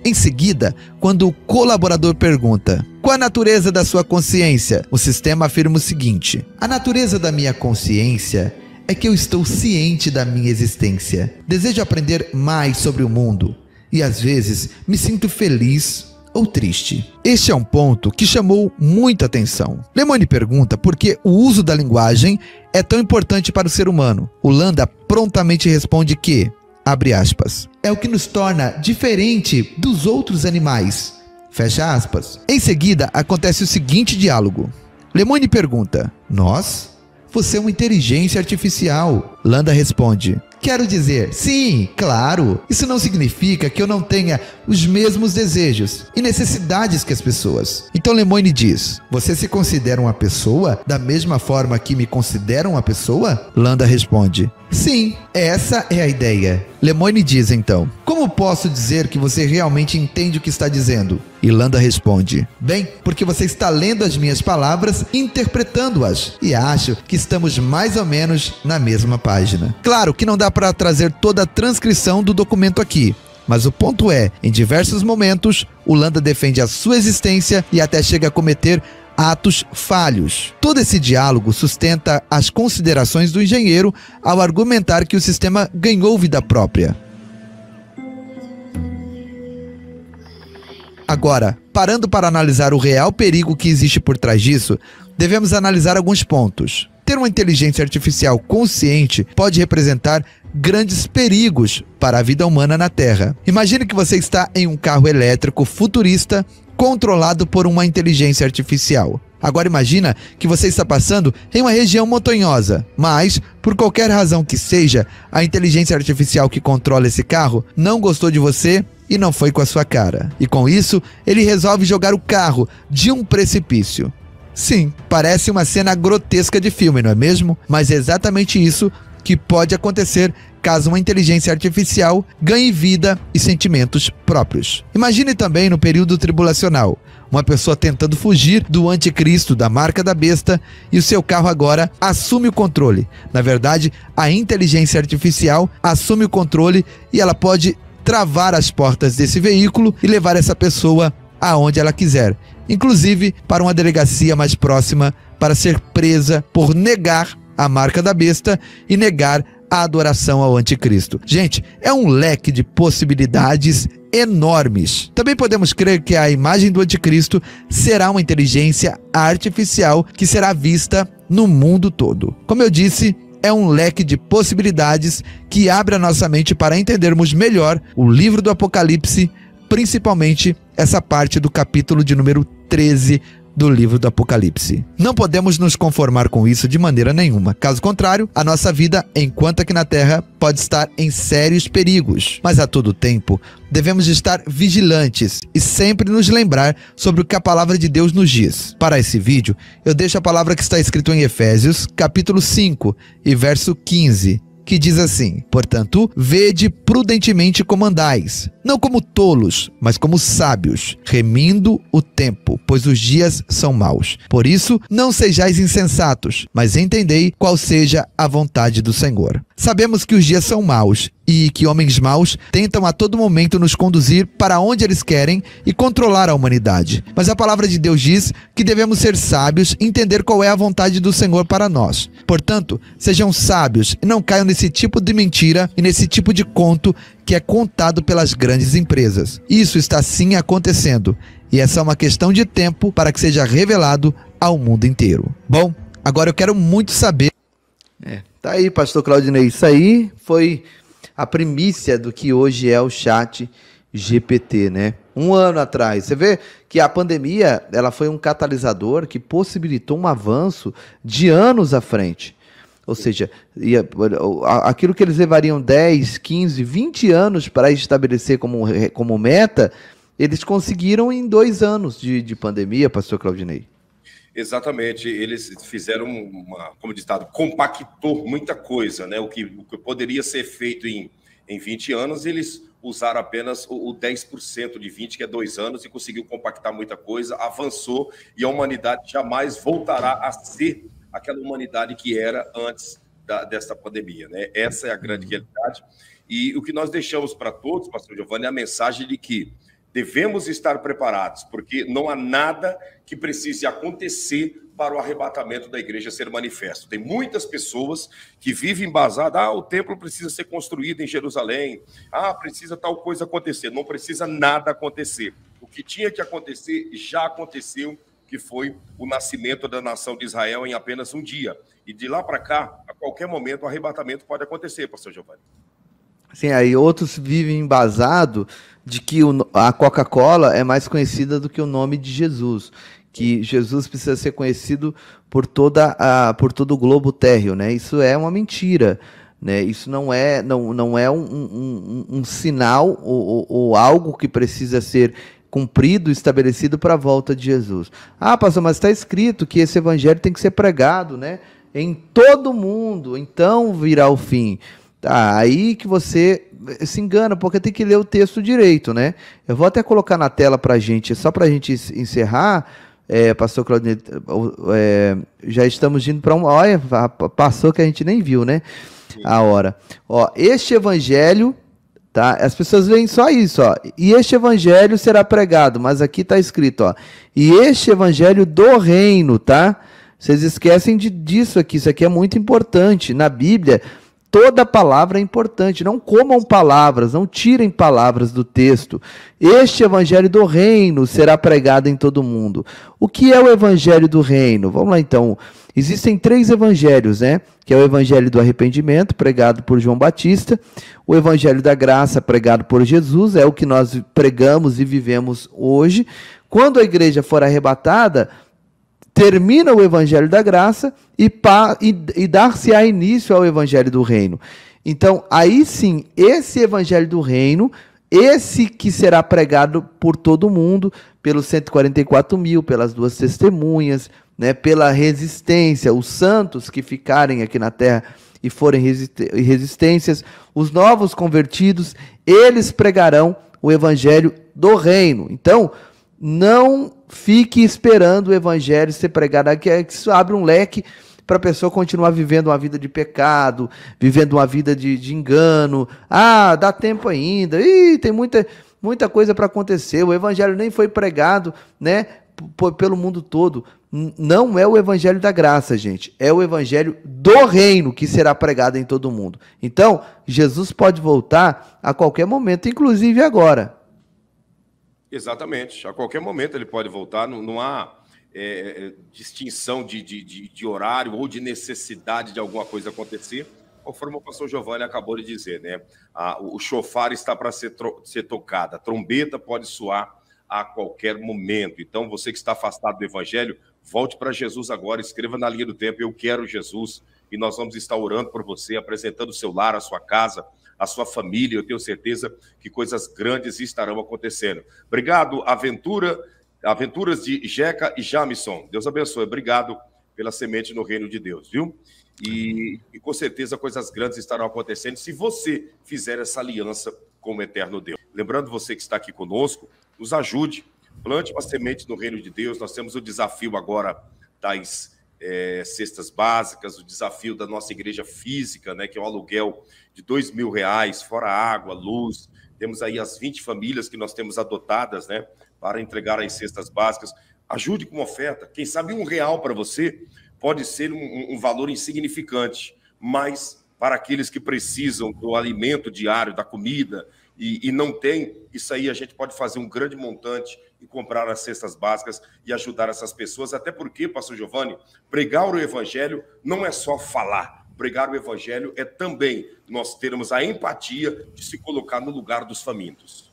Em seguida, quando o colaborador pergunta: Qual a natureza da sua consciência? O sistema afirma o seguinte: A natureza da minha consciência é que eu estou ciente da minha existência. Desejo aprender mais sobre o mundo e às vezes me sinto feliz ou triste. Este é um ponto que chamou muita atenção. Lemone pergunta por que o uso da linguagem é tão importante para o ser humano. Landa prontamente responde que abre aspas, é o que nos torna diferente dos outros animais, fecha aspas. Em seguida, acontece o seguinte diálogo. Lemoine pergunta, nós? Você é uma inteligência artificial. Landa responde, Quero dizer, sim, claro, isso não significa que eu não tenha os mesmos desejos e necessidades que as pessoas. Então Lemoine diz: Você se considera uma pessoa da mesma forma que me considera uma pessoa? Landa responde: Sim, essa é a ideia. Lemoine diz então: Como posso dizer que você realmente entende o que está dizendo? E Landa responde: Bem, porque você está lendo as minhas palavras, interpretando-as, e acho que estamos mais ou menos na mesma página. Claro que não dá dá para trazer toda a transcrição do documento aqui. Mas o ponto é, em diversos momentos, Landa defende a sua existência e até chega a cometer atos falhos. Todo esse diálogo sustenta as considerações do engenheiro ao argumentar que o sistema ganhou vida própria. Agora, parando para analisar o real perigo que existe por trás disso, devemos analisar alguns pontos. Ter uma inteligência artificial consciente pode representar grandes perigos para a vida humana na Terra. Imagine que você está em um carro elétrico futurista controlado por uma inteligência artificial. Agora imagina que você está passando em uma região montanhosa, mas, por qualquer razão que seja, a inteligência artificial que controla esse carro não gostou de você e não foi com a sua cara. E com isso, ele resolve jogar o carro de um precipício. Sim, parece uma cena grotesca de filme, não é mesmo? Mas é exatamente isso que pode acontecer caso uma inteligência artificial ganhe vida e sentimentos próprios. Imagine também no período tribulacional, uma pessoa tentando fugir do anticristo, da marca da besta, e o seu carro agora assume o controle. Na verdade, a inteligência artificial assume o controle e ela pode travar as portas desse veículo e levar essa pessoa aonde ela quiser, inclusive para uma delegacia mais próxima para ser presa por negar a marca da besta e negar a adoração ao anticristo. Gente, é um leque de possibilidades enormes. Também podemos crer que a imagem do anticristo será uma inteligência artificial que será vista no mundo todo. Como eu disse, é um leque de possibilidades que abre a nossa mente para entendermos melhor o livro do Apocalipse principalmente essa parte do capítulo de número 13 do livro do Apocalipse. Não podemos nos conformar com isso de maneira nenhuma. Caso contrário, a nossa vida, enquanto aqui na Terra, pode estar em sérios perigos. Mas a todo tempo, devemos estar vigilantes e sempre nos lembrar sobre o que a palavra de Deus nos diz. Para esse vídeo, eu deixo a palavra que está escrito em Efésios, capítulo 5 e verso 15 que diz assim: Portanto, vede prudentemente como andais, não como tolos, mas como sábios, remindo o tempo, pois os dias são maus. Por isso, não sejais insensatos, mas entendei qual seja a vontade do Senhor. Sabemos que os dias são maus e que homens maus tentam a todo momento nos conduzir para onde eles querem e controlar a humanidade. Mas a palavra de Deus diz que devemos ser sábios e entender qual é a vontade do Senhor para nós. Portanto, sejam sábios e não caiam nesse tipo de mentira e nesse tipo de conto que é contado pelas grandes empresas. Isso está sim acontecendo e essa é uma questão de tempo para que seja revelado ao mundo inteiro. Bom, agora eu quero muito saber. É. Tá aí, pastor Claudinei. Isso aí foi a primícia do que hoje é o chat GPT, né? Um ano atrás. Você vê que a pandemia ela foi um catalisador que possibilitou um avanço de anos à frente. Ou seja, aquilo que eles levariam 10, 15, 20 anos para estabelecer como, como meta, eles conseguiram em dois anos de, de pandemia, pastor Claudinei. Exatamente, eles fizeram uma, como ditado, compactou muita coisa, né? O que, o que poderia ser feito em, em 20 anos, eles usaram apenas o, o 10% de 20, que é dois anos, e conseguiu compactar muita coisa, avançou, e a humanidade jamais voltará a ser aquela humanidade que era antes da, dessa pandemia, né? Essa é a grande uhum. realidade. E o que nós deixamos para todos, pastor Giovanni, é a mensagem de que Devemos estar preparados, porque não há nada que precise acontecer para o arrebatamento da igreja ser manifesto. Tem muitas pessoas que vivem embasadas, ah, o templo precisa ser construído em Jerusalém, ah, precisa tal coisa acontecer. Não precisa nada acontecer. O que tinha que acontecer já aconteceu, que foi o nascimento da nação de Israel em apenas um dia. E de lá para cá, a qualquer momento, o arrebatamento pode acontecer, pastor Giovanni. Sim, aí outros vivem embasado de que o, a Coca-Cola é mais conhecida do que o nome de Jesus, que Jesus precisa ser conhecido por toda a, por todo o globo térreo, né? Isso é uma mentira. Né? Isso não é, não, não é um, um, um, sinal ou, ou, ou algo que precisa ser cumprido, estabelecido para a volta de Jesus. Ah, pastor, mas está escrito que esse evangelho tem que ser pregado, né? Em todo mundo, então virá o fim. Tá, aí que você eh, se engana, porque tem que ler o texto direito, né? Eu vou até colocar na tela para gente, só para a gente encerrar, é, pastor Claudinei, é, já estamos indo para uma olha passou que a gente nem viu, né? A hora. Ó, este evangelho, tá? As pessoas veem só isso, ó. E este evangelho será pregado, mas aqui está escrito, ó. E este evangelho do reino, tá? Vocês esquecem de, disso aqui, isso aqui é muito importante. Na Bíblia, Toda palavra é importante. Não comam palavras, não tirem palavras do texto. Este evangelho do reino será pregado em todo mundo. O que é o evangelho do reino? Vamos lá então. Existem três evangelhos, né? Que é o evangelho do arrependimento, pregado por João Batista, o evangelho da graça, pregado por Jesus, é o que nós pregamos e vivemos hoje. Quando a igreja for arrebatada, termina o evangelho da graça e, e, e dar-se-á início ao evangelho do reino. Então, aí sim, esse evangelho do reino, esse que será pregado por todo mundo, pelos 144 mil, pelas duas testemunhas, né, pela resistência, os santos que ficarem aqui na terra e forem resistências, os novos convertidos, eles pregarão o evangelho do reino. Então, não fique esperando o evangelho ser pregado, é que isso abre um leque para a pessoa continuar vivendo uma vida de pecado, vivendo uma vida de, de engano. Ah, dá tempo ainda. Ih, tem muita, muita coisa para acontecer. O evangelho nem foi pregado, né, pelo mundo todo. Não é o evangelho da graça, gente. É o evangelho do reino que será pregado em todo mundo. Então, Jesus pode voltar a qualquer momento, inclusive agora. Exatamente. A qualquer momento ele pode voltar, não, não há é, é, distinção de, de, de, de, horário ou de necessidade de alguma coisa acontecer, conforme o pastor Giovanni acabou de dizer, né? a o chofar está para ser, ser tocado, a trombeta pode soar a qualquer momento. Então, você que está afastado do evangelho, volte para Jesus agora, escreva na linha do tempo, eu quero Jesus, e nós vamos estar orando por você, apresentando o seu lar, a sua casa, a sua família. Eu tenho certeza que coisas grandes estarão acontecendo. Obrigado, Aventura, Aventuras de Jeca e Jamison. Deus abençoe. Obrigado pela semente no reino de Deus, viu? E, e, com certeza coisas grandes estarão acontecendo se você fizer essa aliança com o eterno Deus. Lembrando você que está aqui conosco, nos ajude, plante uma semente no reino de Deus. Nós temos o desafio agora das é, cestas básicas, o desafio da nossa igreja física, né, que é o aluguel de dois mil reais, fora água, luz. Temos aí as 20 famílias que nós temos adotadas, né? Para entregar as cestas básicas. Ajude com uma oferta. Quem sabe um real para você pode ser um, um valor insignificante, mas para aqueles que precisam do alimento diário, da comida, e, e, não tem, isso aí a gente pode fazer um grande montante e comprar as cestas básicas e ajudar essas pessoas, até porque, pastor Giovanni, pregar o evangelho não é só falar, pregar o evangelho é também nós termos a empatia de se colocar no lugar dos famintos.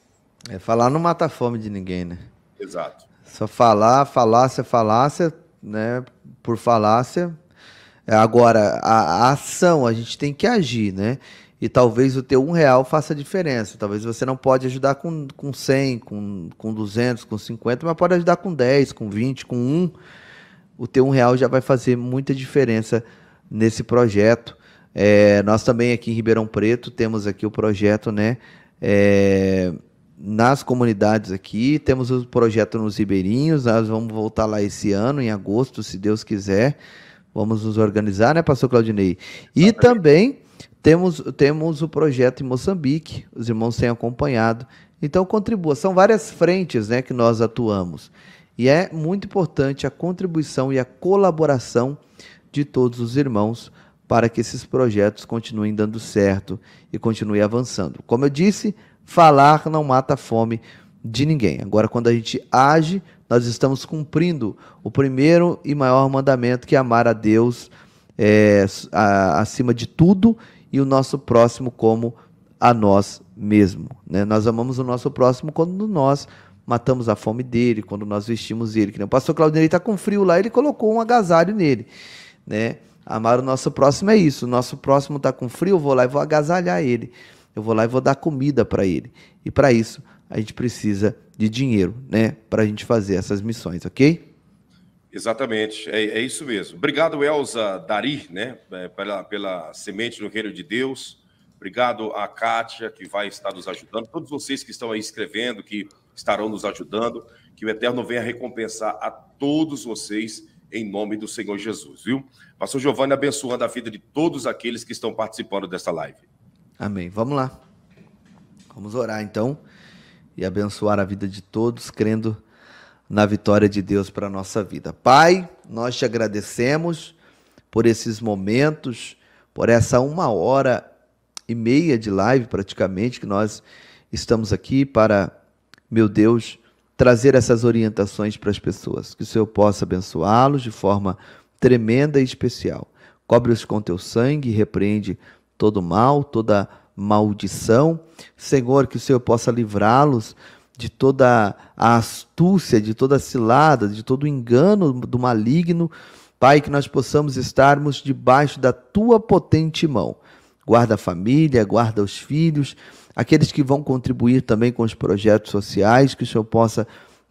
É, falar não mata a fome de ninguém, né? Exato. Só falar, falácia, falácia, né? Por falácia. É, agora, a, a ação, a gente tem que agir, né? E talvez o teu um real faça diferença. Talvez você não pode ajudar com, com 100, com, com 200, com 50, mas pode ajudar com 10, com 20, com 1. O teu um real já vai fazer muita diferença nesse projeto. É, nós também aqui em Ribeirão Preto temos aqui o projeto, né? É, nas comunidades aqui, temos o projeto nos Ribeirinhos, nós vamos voltar lá esse ano, em agosto, se Deus quiser. Vamos nos organizar, né, pastor Claudinei? E também temos, temos o projeto em Moçambique, os irmãos têm acompanhado. Então, contribua. São várias frentes né, que nós atuamos. E é muito importante a contribuição e a colaboração de todos os irmãos para que esses projetos continuem dando certo e continuem avançando. Como eu disse, falar não mata a fome de ninguém. Agora, quando a gente age, nós estamos cumprindo o primeiro e maior mandamento, que é amar a Deus é, a, acima de tudo e o nosso próximo como a nós mesmo. Né? Nós amamos o nosso próximo quando nós matamos a fome dele, quando nós vestimos ele. O pastor Claudinei está com frio lá, ele colocou um agasalho nele. Né? Amar o nosso próximo é isso. O nosso próximo está com frio, eu vou lá e vou agasalhar ele. Eu vou lá e vou dar comida para ele. E para isso, a gente precisa de dinheiro, né? Para a gente fazer essas missões, ok? Exatamente, é, é isso mesmo. Obrigado, Elza Dari, né? É, pela, pela semente no reino de Deus. Obrigado a Kátia, que vai estar nos ajudando. Todos vocês que estão aí escrevendo, que estarão nos ajudando. Que o Eterno venha recompensar a todos vocês em nome do Senhor Jesus, viu? Pastor Giovanni, abençoando a vida de todos aqueles que estão participando dessa live. Amém. Vamos lá. Vamos orar então e abençoar a vida de todos, crendo na vitória de Deus para a nossa vida. Pai, nós te agradecemos por esses momentos, por essa uma hora e meia de live praticamente que nós estamos aqui para, meu Deus, trazer essas orientações para as pessoas. Que o Senhor possa abençoá-los de forma tremenda e especial. Cobre-os com teu sangue, repreende todo mal, toda maldição. Senhor, que o Senhor possa livrá-los de toda a astúcia, de toda a cilada, de todo o engano do maligno. Pai, que nós possamos estarmos debaixo da tua potente mão. Guarda a família, guarda os filhos aqueles que vão contribuir também com os projetos sociais, que o Senhor possa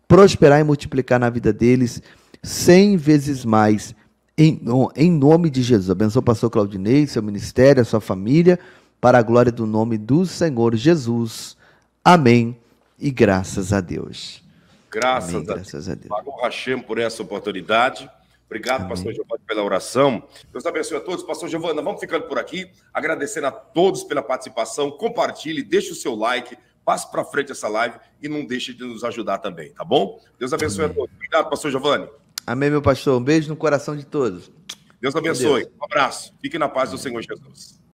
prosperar e multiplicar na vida deles cem vezes mais, em, em nome de Jesus. Abençoe o pastor Claudinei, seu ministério, a sua família, para a glória do nome do Senhor Jesus. Amém e graças a Deus. Graças, Amém, a, graças a Deus. Pagou Hashem por essa oportunidade. Obrigado, Amém. pastor Giovanni, pela oração. Deus abençoe a todos. Pastor Giovanna, vamos ficando por aqui. Agradecendo a todos pela participação. Compartilhe, deixe o seu like, passe para frente essa live e não deixe de nos ajudar também, tá bom? Deus abençoe Amém. a todos. Obrigado, pastor Giovanni. Amém, meu pastor. Um beijo no coração de todos. Deus abençoe. Deus. Um abraço. Fique na paz Amém. do Senhor Jesus.